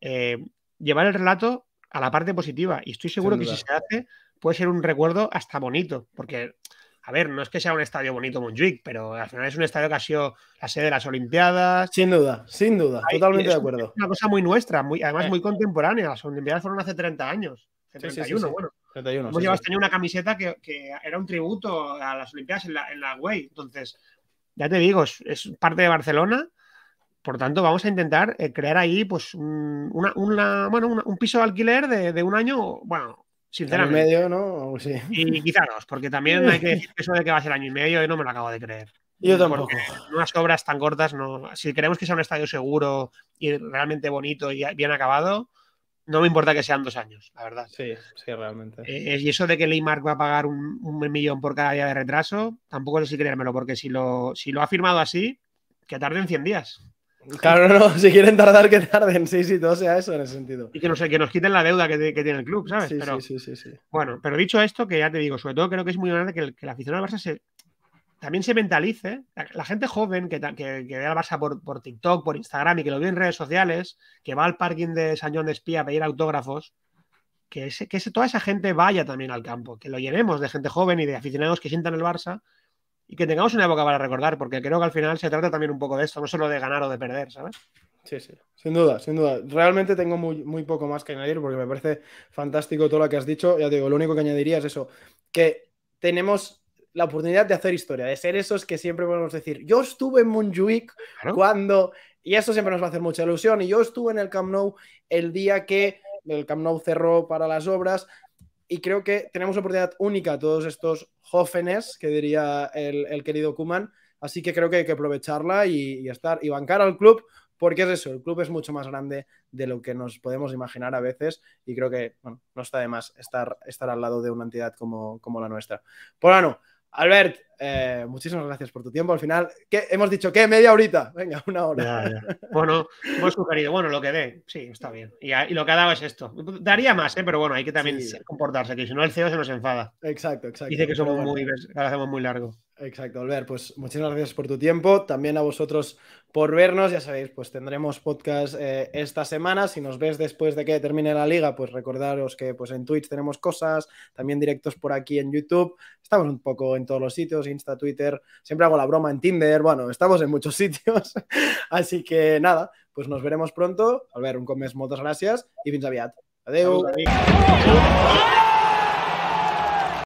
eh, llevar el relato a la parte positiva y estoy seguro que si se hace puede ser un recuerdo hasta bonito, porque, a ver, no es que sea un estadio bonito Montjuic, pero al final es un estadio que ha sido la sede de las Olimpiadas. Sin duda, sin duda, totalmente de acuerdo. Es una cosa muy nuestra, muy, además eh. muy contemporánea. Las Olimpiadas fueron hace 30 años, hace 31, bueno. 31. Vos este una camiseta que, que, era un tributo a las Olimpiadas en la, en la Entonces, ya te digo, es, parte de Barcelona. Por tanto, vamos a intentar eh, crear ahí pues un, una, bueno, un piso de alquiler de, de un año, bueno, sinceramente. Año y medio, ¿no? Sí. Y quizá porque también hay que decir eso de que va a ser año y medio, Y no me lo acabo de creer. Yo tampoco. Porque unas obras tan cortas, no. si queremos que sea un estadio seguro y realmente bonito y bien acabado, no me importa que sean dos años, la verdad. Sí, sí, realmente. Eh, y eso de que Leymark va a pagar un, millón por cada día de retraso, tampoco sé si creérmelo, porque si lo, si lo ha firmado así, que tarden 100 días. Claro, no, si quieren tardar, que tarden, sí, sí, todo sea eso en ese sentido. Y que, no sé, que nos quiten la deuda que, tiene el club, ¿sabes? Sí, sí, sí, sí, Bueno, pero dicho esto, que ya te digo, sobre todo creo que es muy grande que, que la afición al Barça se, también se mentalice, la, gente joven que, que, ve al Barça por, TikTok, por Instagram y que lo ve en redes sociales, que va al parking de San de Espía a pedir autógrafos, que, que toda esa gente vaya también al campo, que lo llenemos de gente joven y de aficionados que sientan el Barça y que tengamos una época para recordar, porque creo que al final se trata también un poco de esto, no solo de ganar o de perder, ¿sabes? Sí, sí, sin duda, sin duda. Realmente tengo muy, muy poco más que añadir porque me parece fantástico todo lo que has dicho. Ya te digo, lo único que añadiría es eso, que tenemos la oportunidad de hacer historia, de ser esos que siempre podemos decir, yo estuve en Montjuic cuando, y eso siempre nos va a hacer mucha ilusión, y yo estuve en el Camp Nou el día que el Camp Nou cerró para las obras, y creo que tenemos oportunidad única todos estos jóvenes, que diría el, el querido Kuman, así que creo que hay que aprovecharla y, estar y bancar al club porque es eso, el club es mucho más grande de lo que nos podemos imaginar a veces y creo que no está de más estar, estar al lado de una entidad como, como la nuestra. Por bueno, Albert, eh, muchísimas gracias por tu tiempo. Al final, ¿qué? hemos dicho ¿Qué? media horita. Venga, una hora. Bueno, hemos sugerido. Bueno, lo que dé, sí, está bien. Y, lo que ha dado es esto. Daría más, ¿eh? pero bueno, hay que también comportarse, que si no el CEO se nos enfada. Exacto, exacto. Dice que somos muy, que hacemos muy largo. Exacto, Albert. Pues muchísimas gracias por tu tiempo. También a vosotros por vernos. Ya sabéis, pues tendremos podcast eh, esta semana. Si nos ves después de que termine la liga, pues recordaros que pues, en Twitch tenemos cosas, también directos por aquí en YouTube. Estamos un poco en todos los sitios, Insta, Twitter. Siempre hago la broma en Tinder. Bueno, estamos en muchos sitios. Así que nada, pues nos veremos pronto. Albert, un comes, muchas gracias y fins aviat. adiós